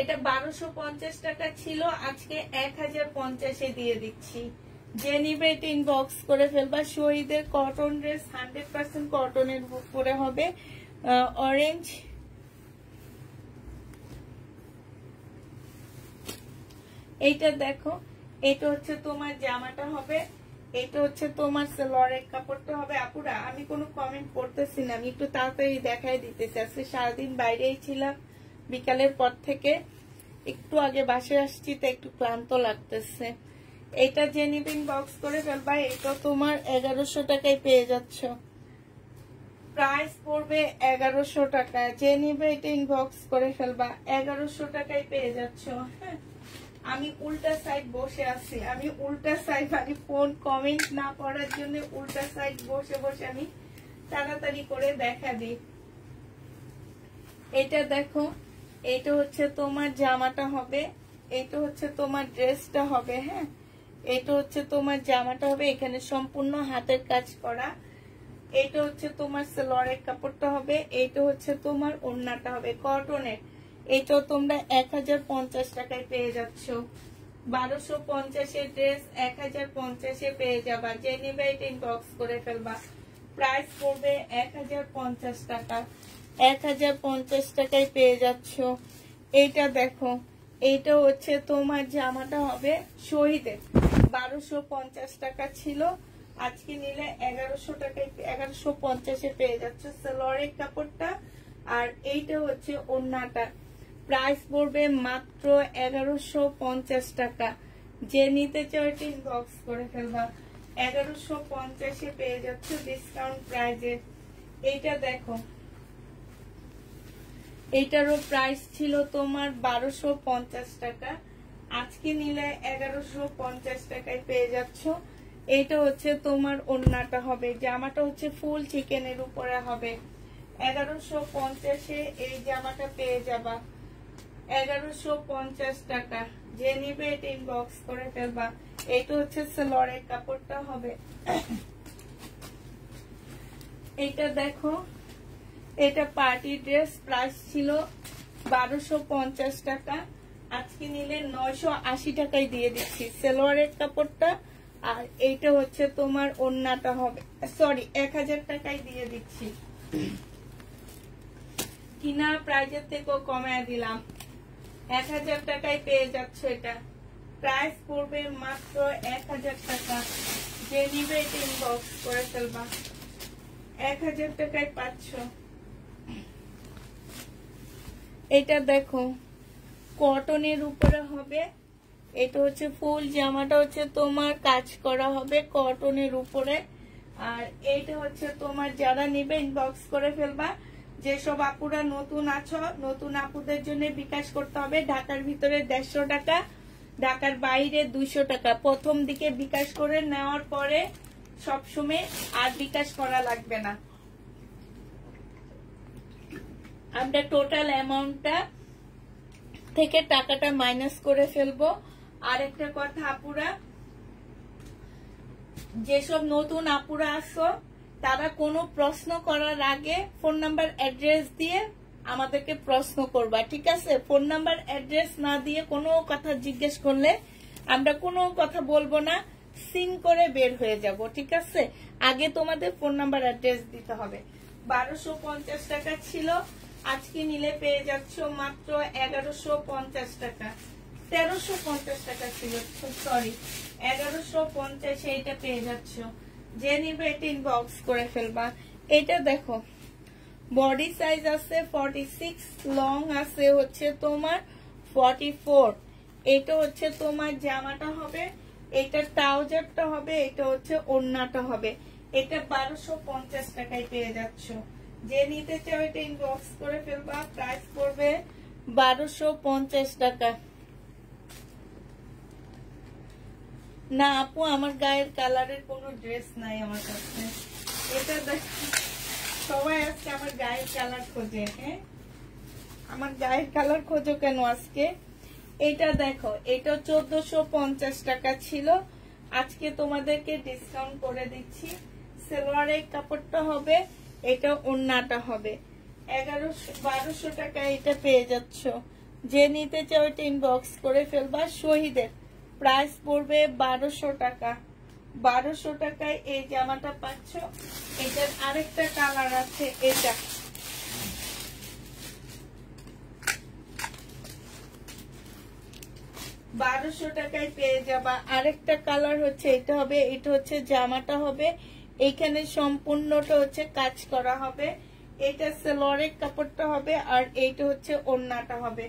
এটা বারোশো পঞ্চাশ টাকা ছিল আজকে এক হাজার পঞ্চাশে দিয়ে দিচ্ছি যে বক্স করে ফেলবা শহীদের কটন ড্রেস হান্ড্রেড পার্সেন্ট কটনের করে হবে অরেঞ্জ এইটা দেখো এটা হচ্ছে তোমার জামাটা হবে এটা হচ্ছে তোমার সেলরের কাপড়টা হবে আপুরা আমি কোনো কমেন্ট করতেছি না আমি একটু তাড়াতাড়ি দেখাই দিতেছি আজকে সারাদিন বাইরেই ছিলাম বিকালের পর থেকে একটু আগে বাসে আসছি তো একটু ক্লান্ত লাগতেছে এটা যে নিবিন বক্স করে ফেলবা এটা তোমার এগারোশো টাকায় পেয়ে যাচ্ছ প্রাইস পড়বে এগারোশো টাকা যে নিবে এটা ইনবক্স করে ফেলবা এগারোশো টাকায় পেয়ে যাচ্ছ হ্যাঁ আমি উল্টা সাইড বসে আছি আমি উল্টা সাইড মানে ফোন কমেন্ট না করার জন্য উল্টা সাইড বসে বসে আমি তাড়াতাড়ি করে দেখা দিই এটা দেখো এটা হচ্ছে তোমার জামাটা হবে এটা হচ্ছে তোমার ড্রেসটা হবে হ্যাঁ এটা হচ্ছে তোমার জামাটা হবে এখানে সম্পূর্ণ হাতের কাজ করা এটা হচ্ছে তোমার সেলরের কাপড়টা হবে এটা হচ্ছে তোমার ওড়নাটা হবে কটনের এটাও তোমরা এক হাজার পঞ্চাশ টাকায় পেয়ে যাচ্ছ বারোশো পঞ্চাশের ড্রেস এক হাজার পঞ্চাশে পেয়ে যাবা যে নিবে এটা করে ফেলবা প্রাইস পড়বে এক হাজার পঞ্চাশ টাকা এক হাজার পঞ্চাশ টাকায় পেয়ে যাচ্ছ এইটা দেখো এইটা হচ্ছে তোমার জামাটা হবে শহীদের বারোশো পঞ্চাশ টাকা ছিল আজকে নিলে এগারোশো টাকায় এগারোশো পঞ্চাশে পেয়ে যাচ্ছ সালোয়ারের কাপড়টা আর এইটা হচ্ছে অন্যটা প্রাইস পড়বে মাত্র এগারোশো পঞ্চাশ টাকা যে নিতে চাই টিস বক্স করে ফেলবা এগারোশো পঞ্চাশে পেয়ে যাচ্ছে ডিসকাউন্ট প্রাইজে এইটা দেখো এটারও প্রাইস ছিল তোমার বারোশো পঞ্চাশ টাকা আজকে নিলে এগারোশো পঞ্চাশ টাকায় পেয়ে যাচ্ছ এটা হচ্ছে তোমার অন্যটা হবে জামাটা হচ্ছে ফুল চিকেনের উপরে হবে এগারোশো পঞ্চাশে এই জামাটা পেয়ে যাবা এগারোশো পঞ্চাশ টাকা যে নিবে এটা ইনবক্স করে হচ্ছে কাপড়টা হবে এটা দেখো এটা ড্রেস প্রাইস ছিল বারোশো পঞ্চাশ টাকা আজকে নিলে নয়শো আশি টাকায় দিয়ে দিচ্ছি সেলোয়ারের কাপড়টা আর এইটা হচ্ছে তোমার অন্যটা হবে সরি এক হাজার টাকায় দিয়ে দিচ্ছি কিনা প্রাইজের থেকেও কমায় দিলাম এক হাজার টাকায় পেয়ে যাচ্ছে এটা প্রাইস পড়বে মাত্র এক হাজার টাকা যে নিবে এটা ইনবক্স করে ফেলবা এক হাজার টাকায় পাচ্ছ এটা দেখো কটনের উপরে হবে এটা হচ্ছে ফুল জামাটা হচ্ছে তোমার কাজ করা হবে কটনের উপরে আর এইটা হচ্ছে তোমার যারা নিবে ইনবক্স করে ফেলবা যেসব আপুরা নতুন আছো নতুন আপুদের জন্য বিকাশ করতে হবে ঢাকার ভিতরে দেড়শো টাকা ঢাকার বাইরে দুইশো টাকা প্রথম দিকে বিকাশ করে নেওয়ার পরে সবসময় আর বিকাশ করা লাগবে না আমরা টোটাল অ্যামাউন্টটা থেকে টাকাটা মাইনাস করে ফেলবো আর একটা কথা আপুরা যেসব নতুন আপুরা আসো তারা কোনো প্রশ্ন করার আগে ফোন নাম্বার অ্যাড্রেস দিয়ে আমাদেরকে প্রশ্ন করবা ঠিক আছে ফোন নাম্বার অ্যাড্রেস না দিয়ে কোনো কথা জিজ্ঞেস করলে আমরা কোনো কথা বলবো না সিন করে বের হয়ে যাব ঠিক আছে আগে তোমাদের ফোন নাম্বার অ্যাড্রেস দিতে হবে বারোশো পঞ্চাশ টাকা ছিল আজকে নিলে পেয়ে যাচ্ছ মাত্র এগারোশো পঞ্চাশ টাকা তেরোশো পঞ্চাশ টাকা ছিল সরি এগারোশো পঞ্চাশে এটা পেয়ে যাচ্ছ যে নিবে এটা ইনবক্স করে ফেলবা এটা দেখো বডি সাইজ আছে ফর্টি সিক্স লং আছে হচ্ছে তোমার ফর্টি ফোর এটা হচ্ছে তোমার জামাটা হবে এটা ট্রাউজারটা হবে এটা হচ্ছে ওড়নাটা হবে এটা বারোশো পঞ্চাশ টাকায় পেয়ে যাচ্ছ যে নিতে চাও এটা ইনবক্স করে ফেলবা প্রাইস করবে বারোশো পঞ্চাশ টাকা না আপু আমার গায়ের কালারের কোনো ড্রেস নাই আমার কাছে এটা সবাই আজকে আমার গায়ের কালার খোঁজে হ্যাঁ আমার গায়ের কালার খোঁজো কেন আজকে এটা দেখো এটা চোদ্দশো পঞ্চাশ টাকা ছিল আজকে তোমাদেরকে ডিসকাউন্ট করে দিচ্ছি সেলোয়ারের কাপড়টা হবে এটা ওন্নাটা হবে এগারোশো বারোশো টাকা এটা পেয়ে যাচ্ছ যে নিতে চাও এটা ইনবক্স করে ফেলবা শহীদের প্রাইস পড়বে বারোশো টাকা বারোশো টাকায় এই জামাটা পাচ্ছ এটার আরেকটা কালার আছে এটা বারোশো টাকায় পেয়ে যাবা আরেকটা কালার হচ্ছে এটা হবে এটা হচ্ছে জামাটা হবে এখানে সম্পূর্ণটা হচ্ছে কাজ করা হবে এটা সেলরের কাপড়টা হবে আর এইটা হচ্ছে ওড়নাটা হবে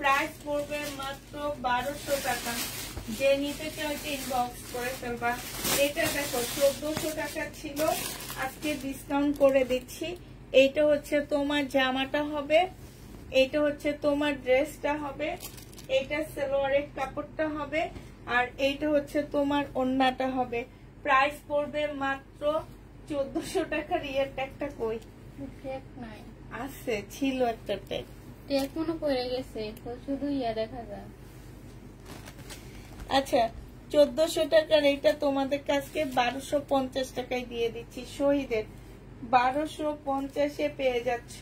প্রাইস পড়বে মাত্র বারোশো টাকা যে নিতে চাও ইনবক্স করে ফেলবা এটা দেখো চোদ্দশো টাকা ছিল আজকে ডিসকাউন্ট করে দিচ্ছি এইটা হচ্ছে তোমার জামাটা হবে এইটা হচ্ছে তোমার ড্রেসটা হবে এইটা সেলোয়ারের কাপড়টা হবে আর এইটা হচ্ছে তোমার অন্যটা হবে প্রাইস পড়বে মাত্র চোদ্দশো টাকার ইয়ার ট্যাগটা কই নাই আছে ছিল একটা ট্যাগ ট্যাগ মনে গেছে আচ্ছা চোদ্দশো টাকার এটা তোমাদের কাছকে বারোশো পঞ্চাশ টাকায় দিয়ে দিচ্ছি শহীদের বারোশো পঞ্চাশে পেয়ে যাচ্ছ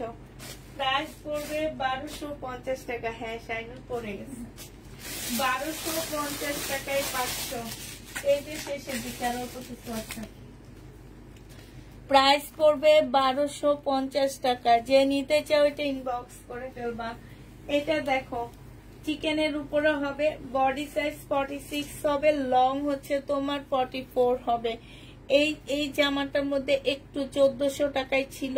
প্রাইস পড়বে বারোশো পঞ্চাশ টাকা হ্যাঁ শাইনু পরে গেছে বারোশো পঞ্চাশ টাকায় পাঁচশো এই যে শেষের দিকে আরো কিছু আছে আচ্ছা। প্রাইস পড়বে বারোশো পঞ্চাশ টাকা যে নিতে চাও এটা ইনবক্স করে ফেলবা এটা দেখো চিকেনের উপরে হবে বডি সাইজ ফর্টি সিক্স হবে লং হচ্ছে তোমার ফর্টি ফোর হবে এই এই জামাটার মধ্যে একটু চোদ্দশো টাকায় ছিল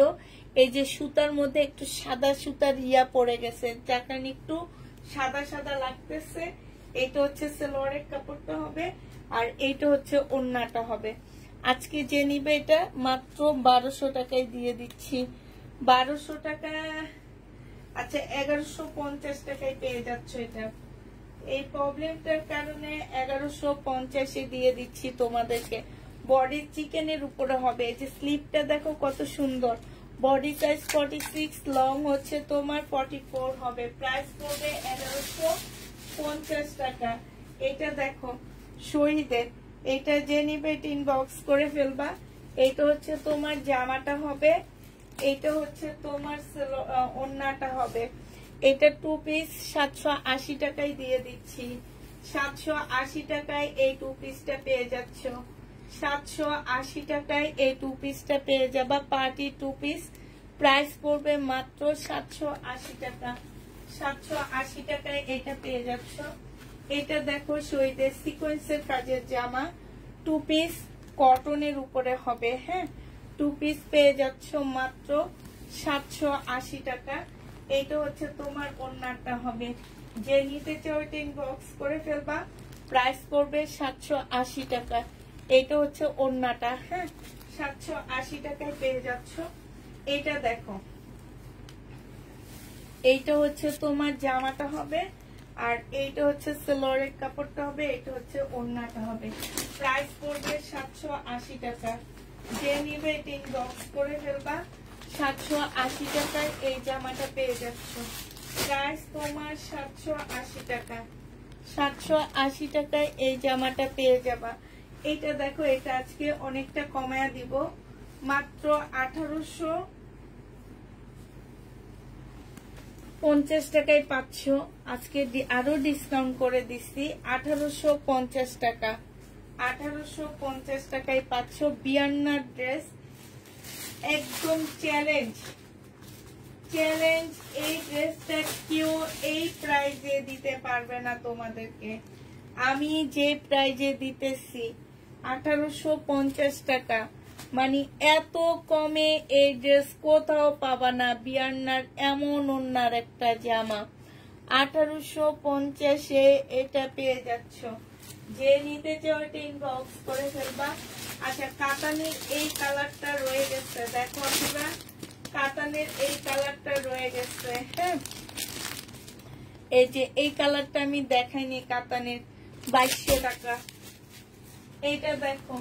এই যে সুতার মধ্যে একটু সাদা সুতার ইয়া পড়ে গেছে যাকান একটু সাদা সাদা লাগতেছে এটা হচ্ছে সেলোয়ারের কাপড়টা হবে আর এইটা হচ্ছে ওন্নাটা হবে আজকে যে নিবে এটা মাত্র বারোশো টাকায় দিয়ে দিচ্ছি বারোশো টাকা আচ্ছা এগারোশো পঞ্চাশ টাকায় পেয়ে যাচ্ছ এটা এই প্রবলেমটার কারণে এগারোশো পঞ্চাশে দিয়ে দিচ্ছি তোমাদেরকে বডি চিকেনের উপরে হবে এই যে স্লিপটা দেখো কত সুন্দর body size forty six long হচ্ছে তোমার ফর্টি ফোর হবে প্রাইস পড়বে এগারোশো পঞ্চাশ টাকা এটা দেখো শহীদের এটা যে নিবে টিন বক্স করে ফেলবা এইটা হচ্ছে তোমার জামাটা হবে এইটা হচ্ছে তোমার ওন্নাটা হবে এটা টু পিস সাতশো আশি টাকায় দিয়ে দিচ্ছি সাতশো আশি টাকায় এই টু পিসটা পেয়ে যাচ্ছ সাতশো আশি টাকায় এই টু পিসটা পেয়ে যাবা পার্টি টু পিস প্রাইস পড়বে মাত্র সাতশো আশি টাকা সাতশো আশি টাকায় এটা পেয়ে যাচ্ছ এটা দেখো শহীদের সিকোয়েন্সের কাজের জামা টু পিস কটনের উপরে হবে হ্যাঁ টু পিস পেয়ে যাচ্ছ মাত্র সাতশো আশি টাকা এইটা হচ্ছে তোমার ওনারটা হবে যে নিতে চাও এটা করে ফেলবা প্রাইস পড়বে সাতশো আশি টাকা এইটা হচ্ছে অন্যটা হ্যাঁ সাতশো আশি টাকায় পেয়ে যাচ্ছ এটা দেখো এইটা হচ্ছে তোমার জামাটা হবে আর এইটা হচ্ছে সিলরের কাপড়টা হবে এটা হচ্ছে ওড়নাটা হবে প্রাইস পড়বে সাতশো আশি টাকা যে নিবে এটি বক্স করে ফেলবা সাতশো আশি টাকায় এই জামাটা পেয়ে যাচ্ছ প্রাইস তোমার সাতশো আশি টাকা সাতশো আশি টাকায় এই জামাটা পেয়ে যাবা এইটা দেখো এটা আজকে অনেকটা কমায়া দিব মাত্র আঠারোশো পঞ্চাশ টাকায় পাচ্ছ আজকে আরো ডিসকাউন্ট করে দিচ্ছি আঠারোশো পঞ্চাশ টাকা আঠারোশো পঞ্চাশ টাকায় পাচ্ছ বিয়ান্নার ড্রেস একদম চ্যালেঞ্জ চ্যালেঞ্জ এই ড্রেসটা কেউ এই প্রাইজে দিতে পারবে না তোমাদেরকে আমি যে প্রাইজে দিতেছি আঠারোশো পঞ্চাশ টাকা মানে এত কমে এই ড্রেস কোথাও পাবা না বিয়ান্নার এমন অন্যার একটা জামা আঠারোশো পঞ্চাশে এটা পেয়ে যাচ্ছ যে নিতে চাও এটা ইনবক্স করে ফেলবা আচ্ছা কাতানের এই কালারটা রয়ে গেছে দেখো আপনারা কাতানের এই কালারটা রয়ে গেছে হ্যাঁ এই যে এই কালারটা আমি দেখাইনি কাতানের বাইশশো টাকা এইটা দেখো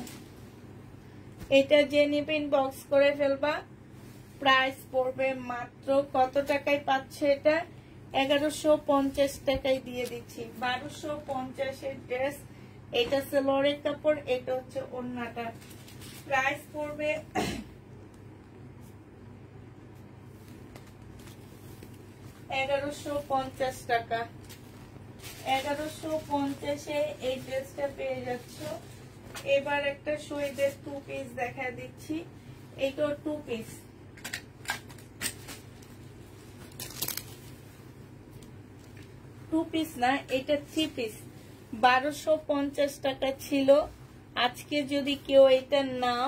এটা যে নিবে বক্স করে ফেলবা প্রাইস পড়বে মাত্র কত টাকায় পাচ্ছে এটা এগারোশো পঞ্চাশ টাকায় দিয়ে দিচ্ছি বারোশো পঞ্চাশের ড্রেস এটা হচ্ছে কাপড় এটা হচ্ছে অন্যটা প্রাইস পড়বে এগারোশো পঞ্চাশ টাকা এগারোশো পঞ্চাশে এই ড্রেসটা পেয়ে যাচ্ছ এবার একটা শহীদের টু পিস দেখা দিচ্ছি এইটাও টু পিস টু পিস না এটা থ্রি পিস বারোশো পঞ্চাশ টাকা ছিল আজকে যদি কেউ এটা নাও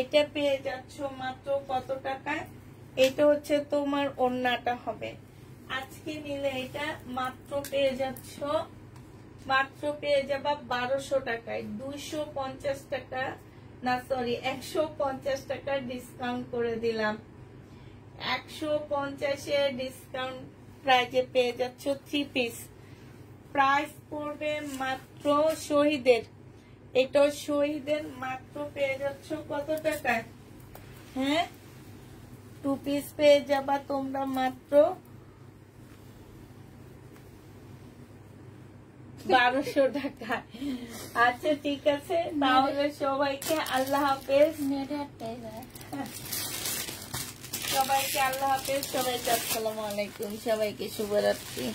এটা পেয়ে যাচ্ছ মাত্র কত টাকা এটা হচ্ছে তোমার অন্যটা হবে আজকে নিলে এটা মাত্র পেয়ে যাচ্ছ মাত্র পেয়ে যাবা বারোশো টাকায় দুইশো পঞ্চাশ টাকা না সরি একশো পঞ্চাশ টাকা ডিসকাউন্ট করে দিলাম একশো পঞ্চাশে ডিসকাউন্ট প্রাইজে পেয়ে যাচ্ছ থ্রি পিস প্রাইস পড়বে মাত্র শহীদের এটা শহীদের মাত্র পেয়ে যাচ্ছ কত টাকায় হ্যাঁ টু পিস পেয়ে যাবা তোমরা মাত্র বারোশো টাকা আচ্ছা ঠিক আছে তাহলে সবাইকে আল্লাহ হাফেজ সবাইকে আল্লাহ হাফেজ সবাইকে আসসালামু আলাইকুম সবাইকে শুভরাত্রি